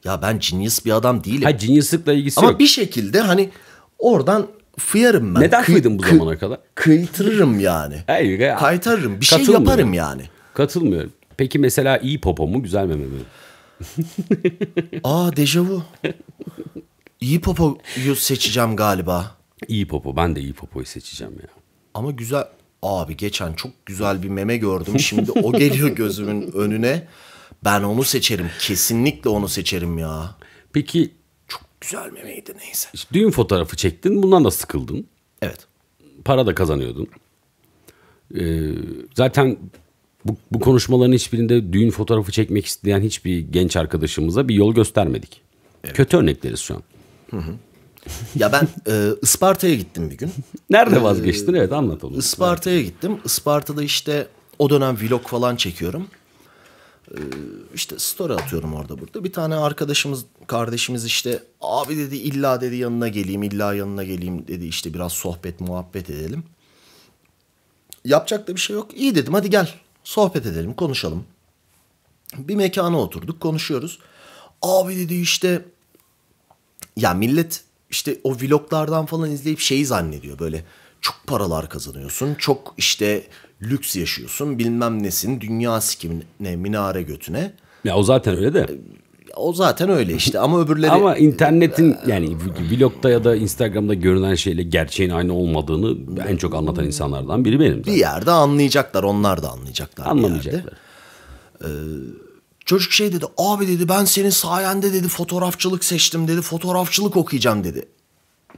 Ya ben genius bir adam değilim. Ha genius'lıkla ilgisi Ama yok. Ama bir şekilde hani oradan fıyarım ben. Neden fıydın bu zamana kadar? Kıytırırım yani. Hayır ya. Kaytarırım. Bir şey yaparım yani. Katılmıyorum. Peki mesela iyi popo mu güzel meme mi? Aa dejavu. İyi popoyu seçeceğim galiba. İyi popo. Ben de iyi popoyu seçeceğim ya. Ama güzel. Abi geçen çok güzel bir meme gördüm. Şimdi o geliyor gözümün önüne. Ben onu seçerim. Kesinlikle onu seçerim ya. Peki. Çok güzel memeydi neyse. İşte düğün fotoğrafı çektin. Bundan da sıkıldın. Evet. Para da kazanıyordun. Ee, zaten bu, bu konuşmaların hiçbirinde düğün fotoğrafı çekmek isteyen hiçbir genç arkadaşımıza bir yol göstermedik. Evet. Kötü örnekleriz şu an. Hı hı. Ya ben e, Isparta'ya gittim bir gün. Nerede e, vazgeçtin? Evet anlat onu. Isparta'ya gittim. Isparta'da işte o dönem vlog falan çekiyorum. E, işte story atıyorum orada burada. Bir tane arkadaşımız, kardeşimiz işte abi dedi illa dedi yanına geleyim, illa yanına geleyim dedi işte biraz sohbet muhabbet edelim. Yapacak da bir şey yok. İyi dedim hadi gel sohbet edelim, konuşalım. Bir mekana oturduk, konuşuyoruz. Abi dedi işte ya millet işte o vloglardan falan izleyip şeyi zannediyor böyle çok paralar kazanıyorsun. Çok işte lüks yaşıyorsun. Bilmem nesin. Dünya sikimine, minare götüne. Ya o zaten öyle de. O zaten öyle işte ama öbürleri... ama internetin yani vlogda ya da Instagram'da görünen şeyle gerçeğin aynı olmadığını en çok anlatan insanlardan biri benim. Zaten. Bir yerde anlayacaklar. Onlar da anlayacaklar. Anlamayacaklar. Bir yerde. Ee, Çocuk şey dedi abi dedi ben senin sayende dedi fotoğrafçılık seçtim dedi fotoğrafçılık okuyacağım dedi.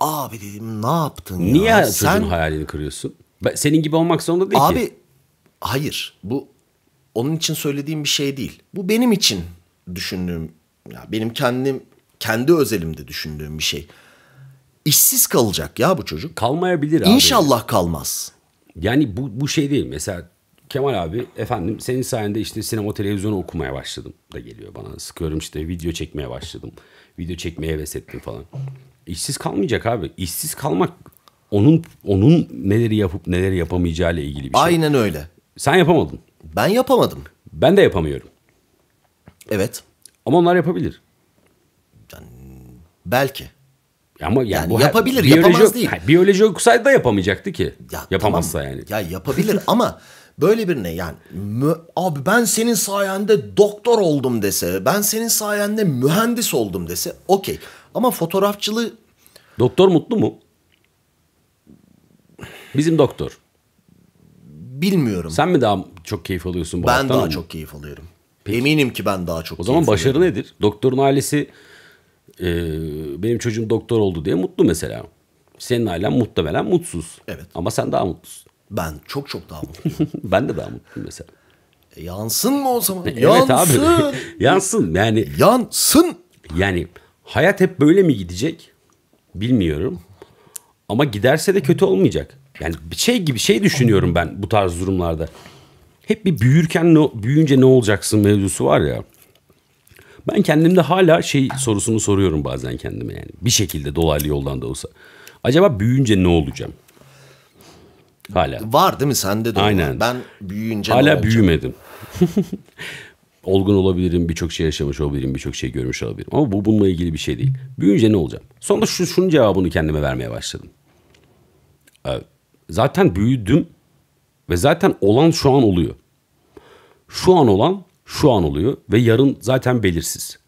Abi dedim ne yaptın Niye ya? Niye Sen... hayalini kırıyorsun? senin gibi olmak zorunda değil abi, ki. Abi hayır bu onun için söylediğim bir şey değil. Bu benim için düşündüğüm ya benim kendim kendi özelimde düşündüğüm bir şey. İşsiz kalacak ya bu çocuk. Kalmayabilir abi. İnşallah kalmaz. Yani bu bu şey değil. Mesela Kemal abi efendim senin sayende işte sinema televizyonu okumaya başladım da geliyor bana. Sıkıyorum işte video çekmeye başladım. Video çekmeye heves ettim falan. İşsiz kalmayacak abi. İşsiz kalmak onun onun neleri yapıp neleri yapamayacağı ile ilgili bir şey. Aynen öyle. Sen yapamadın. Ben yapamadım. Ben de yapamıyorum. Evet. Ama onlar yapabilir. Yani belki. Ama yani, yani bu yapabilir, her, biyoloji, yapamaz değil. biyoloji okusaydı da yapamayacaktı ki. Ya, Yapamazsa tamam. yani. Ya yapabilir ama Böyle birine yani abi ben senin sayende doktor oldum dese, ben senin sayende mühendis oldum dese okey. Ama fotoğrafçılığı... Doktor mutlu mu? Bizim doktor. Bilmiyorum. Sen mi daha çok keyif alıyorsun? Bu ben daha mı? çok keyif alıyorum. Peki. Eminim ki ben daha çok O zaman başarı alıyorum. nedir? Doktorun ailesi e, benim çocuğum doktor oldu diye mutlu mesela. Senin ailen muhtemelen mutsuz. Evet. Ama sen daha mutlusun. Ben çok çok daha mutluyum. ben de daha mutluyum mesela. E, yansın mı o zaman? E, evet yansın. abi. yansın yani. Yansın. Yani hayat hep böyle mi gidecek? Bilmiyorum. Ama giderse de kötü olmayacak. Yani bir şey gibi şey düşünüyorum ben bu tarz durumlarda. Hep bir büyürken ne, büyüyünce ne olacaksın mevzusu var ya. Ben kendimde hala şey sorusunu soruyorum bazen kendime yani. Bir şekilde dolaylı yoldan da olsa. Acaba büyüyünce ne olacağım? Hala. Var değil mi sende de? Aynen. Ben büyüyünce Hala büyümedim. Olgun olabilirim, birçok şey yaşamış olabilirim, birçok şey görmüş olabilirim. Ama bu bununla ilgili bir şey değil. Büyüyünce ne olacağım? Sonra şu, şunun cevabını kendime vermeye başladım. Ee, zaten büyüdüm ve zaten olan şu an oluyor. Şu an olan şu an oluyor ve yarın zaten belirsiz.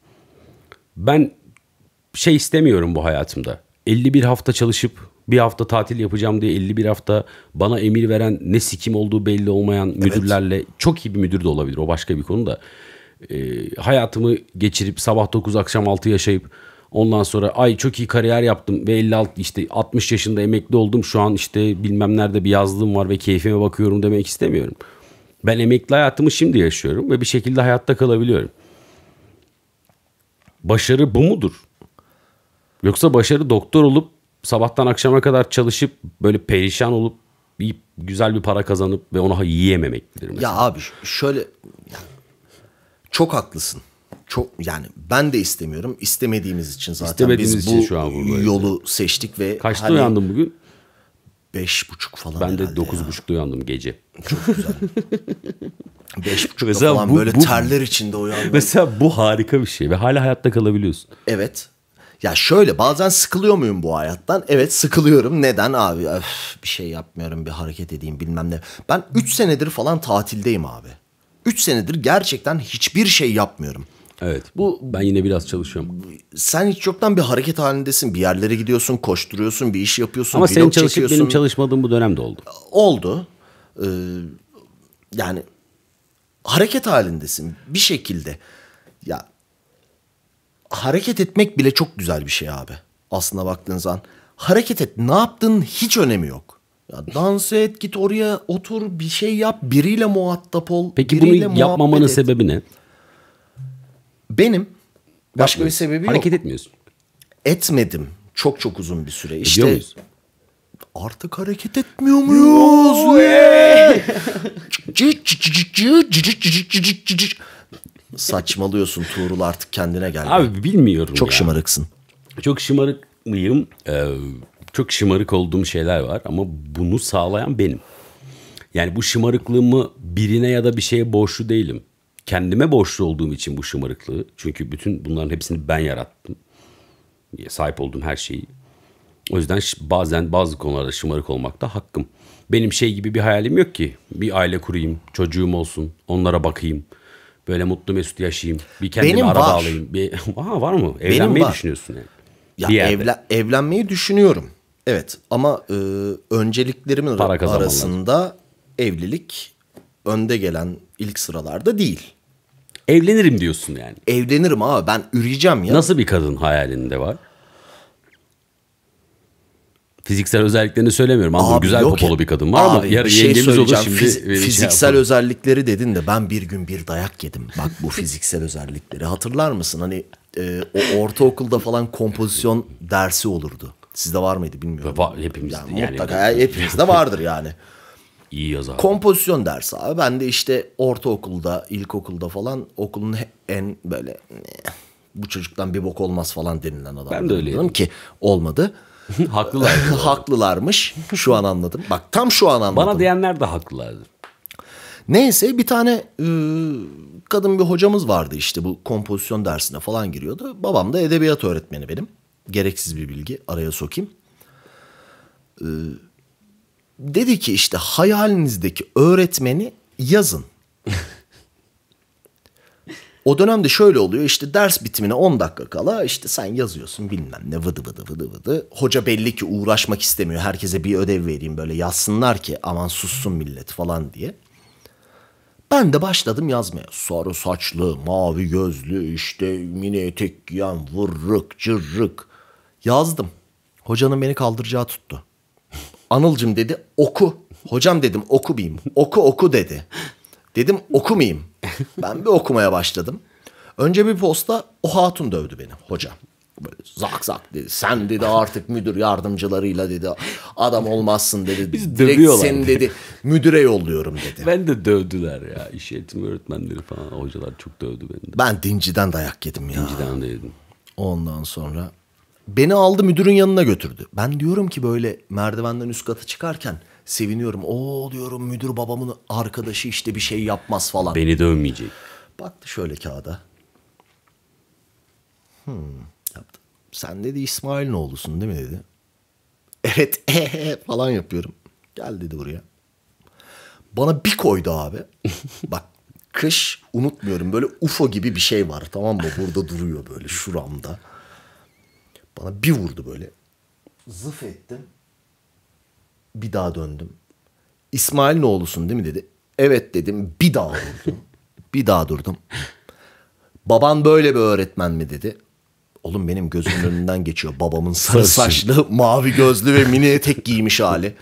Ben şey istemiyorum bu hayatımda. 51 hafta çalışıp bir hafta tatil yapacağım diye 51 hafta bana emir veren ne sikim olduğu belli olmayan evet. müdürlerle çok iyi bir müdür de olabilir o başka bir konu da e, hayatımı geçirip sabah 9 akşam 6 yaşayıp ondan sonra ay çok iyi kariyer yaptım ve 56 işte 60 yaşında emekli oldum şu an işte bilmem nerede bir yazdığım var ve keyfime bakıyorum demek istemiyorum. Ben emekli hayatımı şimdi yaşıyorum ve bir şekilde hayatta kalabiliyorum. Başarı bu mudur? Yoksa başarı doktor olup sabahtan akşama kadar çalışıp böyle perişan olup bir güzel bir para kazanıp ve onu yiyememektir mesela. Ya abi şöyle yani çok haklısın. Çok yani ben de istemiyorum. İstemediğimiz için zaten İstemediğimiz biz için bu şu an yolu seçtik ve Kaçta hani, uyandım bugün? Beş buçuk falan Ben de dokuz ya. buçukta uyandım gece. Çok güzel. Beş buçukta mesela falan bu, böyle bu, terler içinde uyandım. Mesela bu harika bir şey ve hala hayatta kalabiliyorsun. Evet. Ya şöyle bazen sıkılıyor muyum bu hayattan? Evet sıkılıyorum. Neden abi? Öf, bir şey yapmıyorum, bir hareket edeyim bilmem ne. Ben 3 senedir falan tatildeyim abi. 3 senedir gerçekten hiçbir şey yapmıyorum. Evet. Bu ben yine biraz çalışıyorum. Sen hiç yoktan bir hareket halindesin. Bir yerlere gidiyorsun, koşturuyorsun, bir iş yapıyorsun, Ama senin çalışıp çekiyorsun. benim çalışmadığım bu dönem de oldu. Oldu. Ee, yani hareket halindesin bir şekilde. Ya hareket etmek bile çok güzel bir şey abi. Aslında baktığın zaman hareket et ne yaptığın hiç önemi yok. Ya dans et git oraya otur bir şey yap biriyle muhatap ol. Peki bunu yapmamanın et. sebebi ne? Benim başka bir sebebi yok. Hareket etmiyorsun. Etmedim çok çok uzun bir süre. İşte Ediyor muyuz? artık hareket etmiyor muyuz? Saçmalıyorsun Tuğrul artık kendine gel. Abi bilmiyorum Çok ya. şımarıksın. Çok şımarık mıyım? Ee, çok şımarık olduğum şeyler var ama bunu sağlayan benim. Yani bu şımarıklığımı birine ya da bir şeye borçlu değilim. Kendime borçlu olduğum için bu şımarıklığı. Çünkü bütün bunların hepsini ben yarattım. Sahip olduğum her şeyi. O yüzden bazen bazı konularda şımarık olmakta hakkım. Benim şey gibi bir hayalim yok ki. Bir aile kurayım, çocuğum olsun, onlara bakayım böyle mutlu mesut yaşayayım. Bir kendime Benim araba var. alayım. Bir... Aha var mı? Evlenmeyi Benim var. düşünüyorsun yani. Ya bir evlen, evlenmeyi düşünüyorum. Evet ama e, önceliklerimin Para arasında evlilik önde gelen ilk sıralarda değil. Evlenirim diyorsun yani. Evlenirim abi ben üreyeceğim ya. Nasıl bir kadın hayalinde var? Fiziksel özelliklerini söylemiyorum. Anladım. Abi, Güzel yok. popolu bir kadın var abi, ama yarı şey yengemiz olur şimdi. Fiz, fiziksel şey özellikleri dedin de ben bir gün bir dayak yedim. Bak bu fiziksel özellikleri hatırlar mısın? Hani e, o ortaokulda falan kompozisyon dersi olurdu. Sizde var mıydı bilmiyorum. Va hepimizde yani. yani mutlaka yani. hepimizde vardır yani. İyi yazar. Kompozisyon dersi abi. Ben de işte ortaokulda, ilkokulda falan okulun en böyle bu çocuktan bir bok olmaz falan denilen adam. Ben de öyleydim. ki olmadı. haklılar. Haklılarmış. Şu an anladım. Bak tam şu an anladım. Bana diyenler de haklılardı. Neyse bir tane e, kadın bir hocamız vardı işte bu kompozisyon dersine falan giriyordu. Babam da edebiyat öğretmeni benim. Gereksiz bir bilgi araya sokayım. E, dedi ki işte hayalinizdeki öğretmeni yazın. O dönemde şöyle oluyor işte ders bitimine 10 dakika kala işte sen yazıyorsun bilmem ne vıdı vıdı vıdı vıdı. Hoca belli ki uğraşmak istemiyor. Herkese bir ödev vereyim böyle yazsınlar ki aman sussun millet falan diye. Ben de başladım yazmaya. Sarı saçlı, mavi gözlü, işte mini etek giyen, vırrık, cırrık. Yazdım. Hocanın beni kaldıracağı tuttu. Anılcım dedi oku. Hocam dedim oku okumayayım. Oku oku dedi. Dedim okumayayım. ben bir okumaya başladım. Önce bir posta o hatun dövdü beni hocam. Böyle zak zak dedi. Sen dedi artık müdür yardımcılarıyla dedi. Adam olmazsın dedi. Biz Direkt seni dedi. Müdüre yolluyorum dedi. Ben de dövdüler ya. İş eğitimi öğretmenleri falan. Hocalar çok dövdü beni. De. Ben dinciden dayak yedim ya. Dinciden de yedim. Ondan sonra beni aldı müdürün yanına götürdü. Ben diyorum ki böyle merdivenden üst kata çıkarken seviniyorum. O diyorum müdür babamın arkadaşı işte bir şey yapmaz falan. Beni dövmeyecek. Baktı şöyle kağıda. Hmm, yaptı. Sen dedi İsmail ne oğlusun değil mi dedi. Evet ee, falan yapıyorum. Gel dedi buraya. Bana bir koydu abi. Bak kış unutmuyorum böyle UFO gibi bir şey var tamam mı? Burada duruyor böyle şuramda. Bana bir vurdu böyle. Zıf ettim. Bir daha döndüm. İsmail ne oğlusun değil mi dedi. Evet dedim. Bir daha durdum. bir daha durdum. Baban böyle bir öğretmen mi dedi. Oğlum benim gözümün önünden geçiyor. Babamın sarı saçlı, mavi gözlü ve mini etek giymiş hali.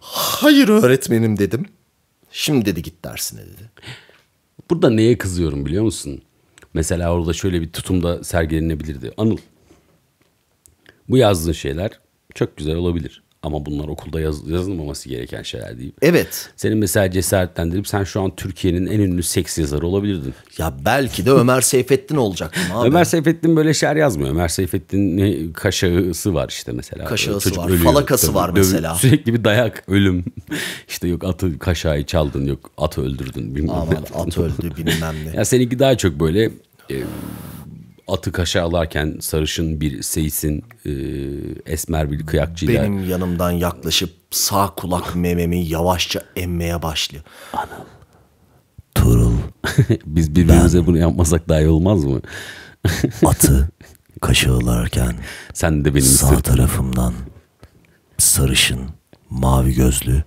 Hayır öğretmenim dedim. Şimdi dedi git dersine dedi. Burada neye kızıyorum biliyor musun? Mesela orada şöyle bir tutumda sergilenebilirdi. Anıl bu yazdığın şeyler çok güzel olabilir. Ama bunlar okulda yaz, yazılmaması gereken şeyler değil. Evet. Senin mesela cesaretlendirip sen şu an Türkiye'nin en ünlü seks yazarı olabilirdin. Ya belki de Ömer Seyfettin olacaktım abi. Ömer Seyfettin böyle şiir yazmıyor. Ömer Seyfettin'in kaşağısı var işte mesela. Kaşağısı Çocuk var, ölüyor. falakası Tabii, var mesela. Sürekli bir dayak, ölüm. İşte yok atı kaşağı çaldın, yok atı öldürdün bilmem Aman, ne. At öldü bilmem ne. ya seninki daha çok böyle... E, atı alarken sarışın bir seyisin e, esmer bir kıyakçıyla... Benim yanımdan yaklaşıp sağ kulak mememi yavaşça emmeye başlı Anıl. Turul. Biz birbirimize ben... bunu yapmasak daha iyi olmaz mı? atı alarken sen de benim sağ sırtım. tarafımdan sarışın, mavi gözlü,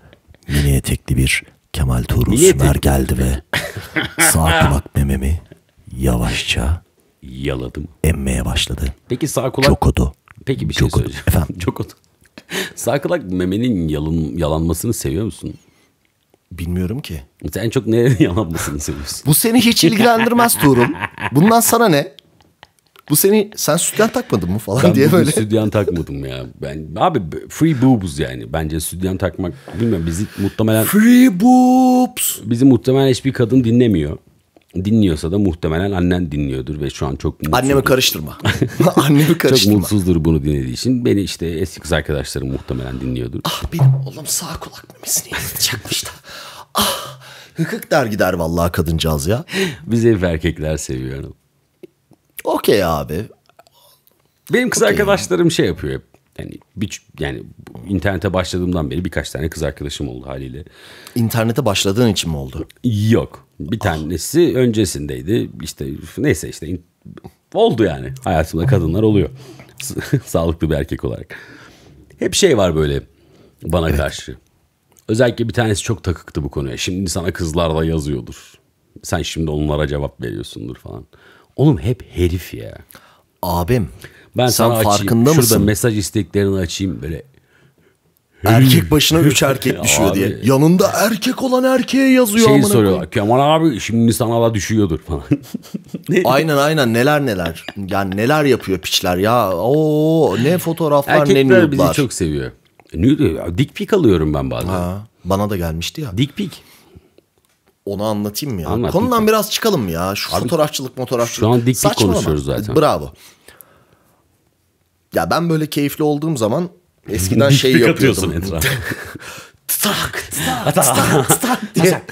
mini etekli bir Kemal Tuğrul Sümer geldi ve sağ kulak mememi yavaşça Yaladı mı? Emmeye başladı. Peki sağ kulak... Cokodu. Peki bir şey Cokodu. söyleyeceğim. Efendim? Cokodu. sağ kulak memenin yalın, yalanmasını seviyor musun? Bilmiyorum ki. Sen çok ne yalanmasını seviyorsun? Bu seni hiç ilgilendirmez Tuğrul. Bundan sana ne? Bu seni sen stüdyen takmadın mı falan ben diye böyle. Ben stüdyen takmadım ya. Ben abi free boobs yani. Bence stüdyen takmak bilmiyorum bizi muhtemelen Free boobs. Bizi muhtemelen hiçbir kadın dinlemiyor. Dinliyorsa da muhtemelen annen dinliyordur ve şu an çok mutsuzdur. Annemi karıştırma. Annemi karıştırma. çok mutsuzdur bunu dinlediği için. Beni işte eski kız arkadaşlarım muhtemelen dinliyordur. Ah benim oğlum sağ kulak memesini yırtacakmış da. Ah hıkık der gider vallahi kadıncağız ya. Biz hep erkekler seviyorum. Okey abi. Benim kız okay. arkadaşlarım şey yapıyor hep. Yani bir yani internete başladığımdan beri birkaç tane kız arkadaşım oldu haliyle. İnternete başladığın için mi oldu? Yok. Bir tanesi ah. öncesindeydi. İşte neyse işte oldu yani. Hayatımda kadınlar oluyor. Sağlıklı bir erkek olarak. Hep şey var böyle bana evet. karşı. Özellikle bir tanesi çok takıktı bu konuya. Şimdi sana kızlar da yazıyordur. Sen şimdi onlara cevap veriyorsundur falan. Oğlum hep herif ya. Abim. Ben sen sana farkında açayım. mısın? Şurada mesaj isteklerini açayım böyle Erkek başına üç erkek düşüyor diye. Yanında erkek olan erkeğe yazıyor. Şey soruyor Kemal abi şimdi sana da düşüyordur falan. aynen aynen neler neler. Yani neler yapıyor piçler ya. Oo ne fotoğraflar Erkekler ne nude'lar. Erkekler bizi çok seviyor. Nude, dik pik alıyorum ben bazen. Ha, bana da gelmişti ya. Dik pik. Onu anlatayım mı ya? Anlat, Konudan lütfen. biraz çıkalım ya. Şu Abi, fotoğrafçılık, fotoğrafçılık. Şu an dik dik konuşuyoruz zaten. Bravo. Ya ben böyle keyifli olduğum zaman Eskiden Dik şey Dik yapıyordum. etrafa. tak tak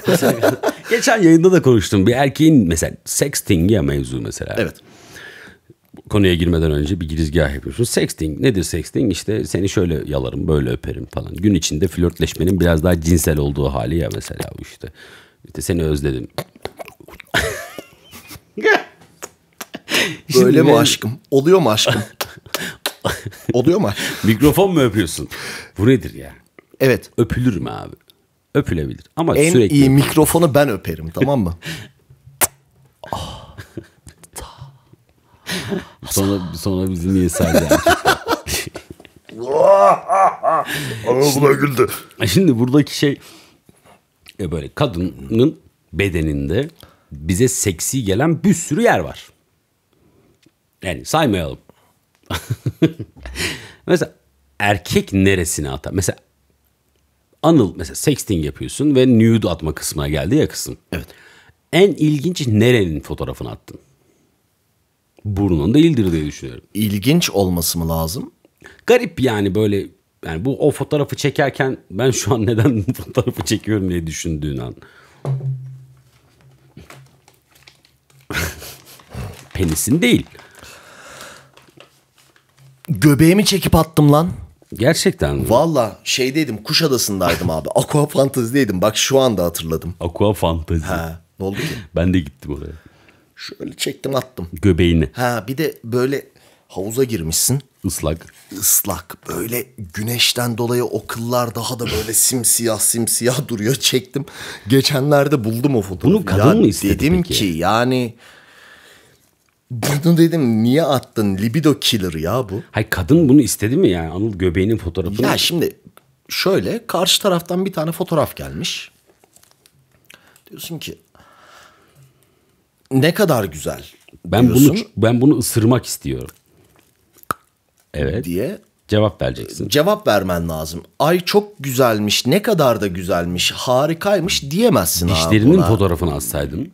tak Geçen yayında da konuştum. Bir erkeğin mesela sexting ya mevzu mesela. Evet. Konuya girmeden önce bir girizgah yapıyorsun. Sexting nedir sexting? İşte seni şöyle yalarım böyle öperim falan. Gün içinde flörtleşmenin biraz daha cinsel olduğu hali ya mesela bu işte. İşte seni özledim. böyle mi aşkım? Oluyor mu aşkım? Oluyor mu? Mikrofon mu öpüyorsun? Bu nedir ya? Evet. Öpülür mü abi? Öpülebilir ama en sürekli. En iyi mikrofonu ben öperim tamam mı? sonra, sonra bizi niye saydı? Anadolu'ya güldü. Şimdi buradaki şey e böyle kadının bedeninde bize seksi gelen bir sürü yer var. Yani saymayalım. mesela erkek neresine atar? Mesela Anıl mesela sexting yapıyorsun ve nude atma kısmına geldi ya kısım. Evet. En ilginç nerenin fotoğrafını attın? Burnun değildir diye düşünüyorum. İlginç olması mı lazım? Garip yani böyle yani bu o fotoğrafı çekerken ben şu an neden bu fotoğrafı çekiyorum diye düşündüğün an. Penisin değil. Göbeğimi çekip attım lan. Gerçekten mi? Valla şeydeydim Kuşadası'ndaydım abi. Aqua Fantasy'deydim. Bak şu anda hatırladım. Aqua Fantasy. Ha, ne oldu ki? ben de gittim oraya. Şöyle çektim attım. Göbeğini. Ha bir de böyle havuza girmişsin. Islak. Islak. Böyle güneşten dolayı o kıllar daha da böyle simsiyah simsiyah duruyor. Çektim. Geçenlerde buldum o fotoğrafı. Bunu kadın ya mı istedi Dedim peki? ki yani bunu dedim niye attın? Libido killer ya bu. Hay kadın bunu istedi mi yani? Anıl göbeğinin fotoğrafını. Ya şimdi şöyle karşı taraftan bir tane fotoğraf gelmiş. Diyorsun ki ne kadar güzel. Ben diyorsun, bunu ben bunu ısırmak istiyorum. Evet. Diye cevap vereceksin. Cevap vermen lazım. Ay çok güzelmiş, ne kadar da güzelmiş, harikaymış diyemezsin Dişlerinin abi. Dişlerinin fotoğrafını assaydın.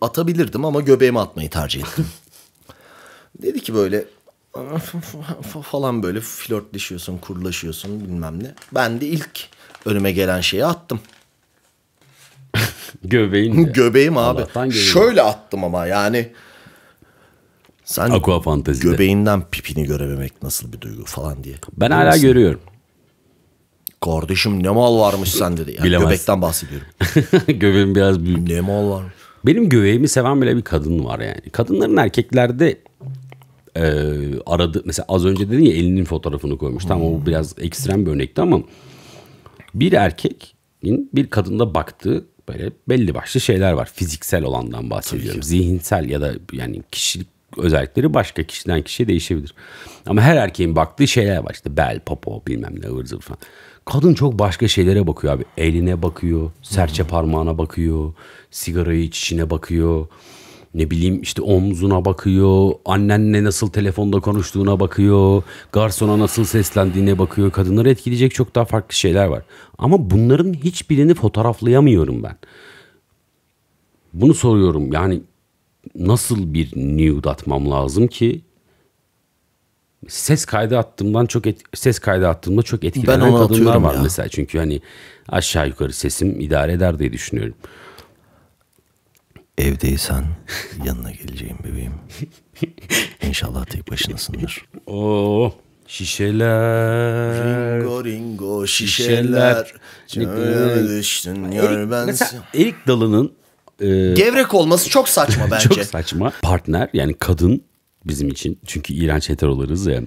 atabilirdim ama göbeğime atmayı tercih ettim. Dedi ki böyle falan böyle flörtleşiyorsun, kurlaşıyorsun bilmem ne. Ben de ilk önüme gelen şeyi attım. Göbeğin Göbeğim abi. Şöyle attım ama yani. Sen Aqua Fantasy'de. göbeğinden pipini görememek nasıl bir duygu falan diye. Ben hala Nasıl? görüyorum. Kardeşim ne mal varmış sende de. Yani Bilemez. göbekten bahsediyorum. Göbeğim biraz büyük. Ne mal varmış. Benim göğeğimi seven bile bir kadın var yani. Kadınların erkeklerde e, aradı mesela az önce dedin ya elinin fotoğrafını koymuş. Tamam o biraz ekstrem bir örnekti ama bir erkekin bir kadında baktığı böyle belli başlı şeyler var. Fiziksel olandan bahsediyorum. Zihinsel ya da yani kişilik özellikleri başka kişiden kişiye değişebilir. Ama her erkeğin baktığı şeyler var işte bel, popo bilmem ne ıvır zıvır falan. Kadın çok başka şeylere bakıyor abi. Eline bakıyor, serçe parmağına bakıyor, sigarayı içine bakıyor. Ne bileyim işte omzuna bakıyor, annenle nasıl telefonda konuştuğuna bakıyor, garsona nasıl seslendiğine bakıyor. Kadınları etkileyecek çok daha farklı şeyler var. Ama bunların hiçbirini fotoğraflayamıyorum ben. Bunu soruyorum yani nasıl bir nude atmam lazım ki ses kaydı attığımdan çok et, ses kaydı attığımda çok etkilenen ben kadınlar var ya. mesela çünkü hani aşağı yukarı sesim idare eder diye düşünüyorum. Evdeysen yanına geleceğim bebeğim. İnşallah tek başınasındır. Oo oh, şişeler. Ringo ringo şişeler. şişeler. Hani düştün yar ben. Mesela Erik Dalı'nın e, Gevrek olması çok saçma bence. çok saçma. Partner yani kadın bizim için. Çünkü iğrenç heterolarız ya.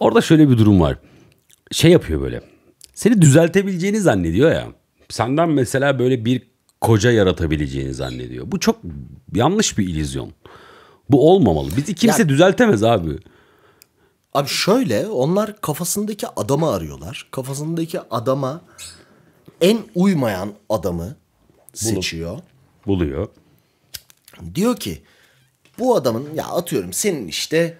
Orada şöyle bir durum var. Şey yapıyor böyle. Seni düzeltebileceğini zannediyor ya. Senden mesela böyle bir koca yaratabileceğini zannediyor. Bu çok yanlış bir ilizyon. Bu olmamalı. Bizi kimse ya, düzeltemez abi. Abi şöyle onlar kafasındaki adamı arıyorlar. Kafasındaki adama en uymayan adamı Bulup. seçiyor buluyor. Diyor ki bu adamın ya atıyorum senin işte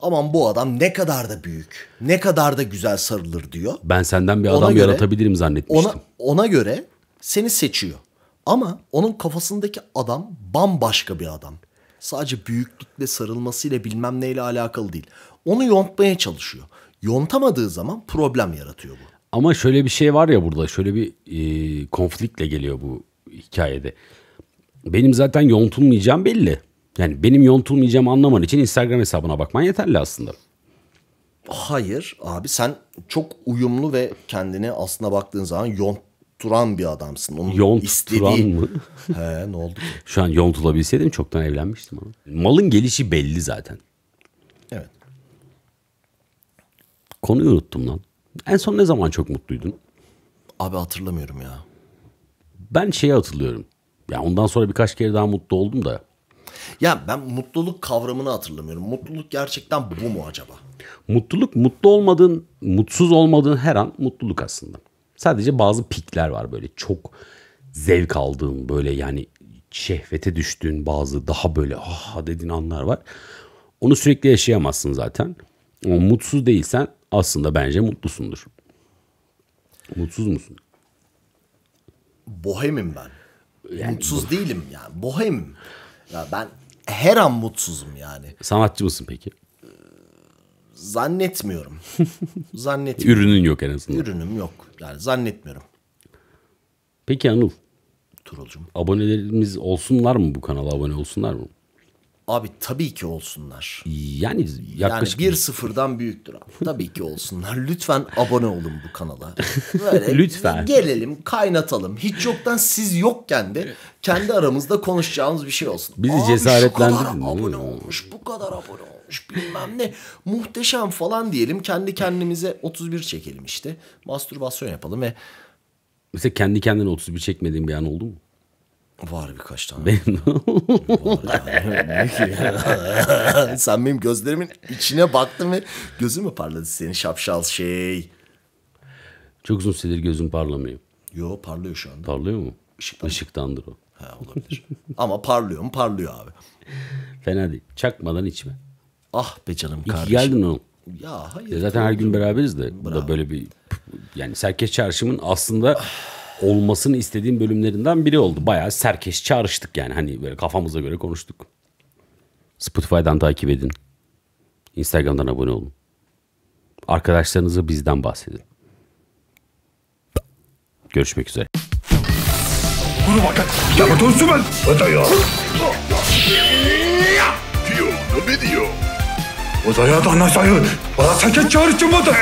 aman bu adam ne kadar da büyük, ne kadar da güzel sarılır diyor. Ben senden bir adam ona göre, yaratabilirim zannetmiştim. Ona, ona göre seni seçiyor. Ama onun kafasındaki adam bambaşka bir adam. Sadece büyüklükle sarılmasıyla bilmem neyle alakalı değil. Onu yontmaya çalışıyor. Yontamadığı zaman problem yaratıyor bu. Ama şöyle bir şey var ya burada şöyle bir e, konfliktle geliyor bu hikayede benim zaten yontulmayacağım belli. Yani benim yontulmayacağımı anlaman için Instagram hesabına bakman yeterli aslında. Hayır abi sen çok uyumlu ve kendini aslına baktığın zaman yonturan bir adamsın. Onun yontturan istediği... mı? He ne oldu ki? Şu an yontulabilseydim çoktan evlenmiştim ama. Malın gelişi belli zaten. Evet. Konuyu unuttum lan. En son ne zaman çok mutluydun? Abi hatırlamıyorum ya. Ben şeyi hatırlıyorum. Ya ondan sonra birkaç kere daha mutlu oldum da. Ya ben mutluluk kavramını hatırlamıyorum. Mutluluk gerçekten bu mu acaba? Mutluluk mutlu olmadığın, mutsuz olmadığın her an mutluluk aslında. Sadece bazı pikler var böyle çok zevk aldığın böyle yani şehvete düştüğün bazı daha böyle ah dediğin anlar var. Onu sürekli yaşayamazsın zaten. Ama mutsuz değilsen aslında bence mutlusundur. Mutsuz musun? Bohemim ben. Yani, mutsuz değilim yani. Bohem. Ya ben her an mutsuzum yani. Sanatçı mısın peki? Zannetmiyorum. Zannetmiyorum. Ürünün yok en azından. Ürünüm yok. Yani zannetmiyorum. Peki Anıl. Turulcum. Abonelerimiz olsunlar mı bu kanala abone olsunlar mı? Abi tabii ki olsunlar. Yani yaklaşık... Yani bir sıfırdan büyüktür abi. Tabii ki olsunlar. Lütfen abone olun bu kanala. Böyle Lütfen. Gelelim kaynatalım. Hiç yoktan siz yokken de kendi aramızda konuşacağımız bir şey olsun. Bizi abi şu kadar abone olmuş, bu kadar abone olmuş bilmem ne. Muhteşem falan diyelim. Kendi kendimize 31 çekelim işte. Mastürbasyon yapalım ve... Mesela kendi kendine 31 çekmediğim bir an oldu mu? Var birkaç tane. Benim Var Sen benim gözlerimin içine baktın ve gözüm mü parladı senin şapşal şey? Çok uzun süredir gözüm parlamıyor. Yo parlıyor şu anda. Parlıyor mu? Işık Işıktandır o. Ha, olabilir. Ama parlıyor mu? Parlıyor abi. Fena değil. Çakmadan içme. Ah be canım İyi kardeşim. geldin oğlum. Ya hayır. Ya e zaten her gün beraberiz de. Bu da böyle bir yani Serkeş çarşımın aslında olmasını istediğim bölümlerinden biri oldu. Bayağı serkeş çağrıştık yani hani böyle kafamıza göre konuştuk. Spotify'dan takip edin. Instagram'dan abone olun. Arkadaşlarınızı bizden bahsedin. Görüşmek üzere. Bunu bakın. Ya dönsün ben. Hadi ya. Diyor, ne diyor? おだやだなさよ。わたけちゃるちまだ。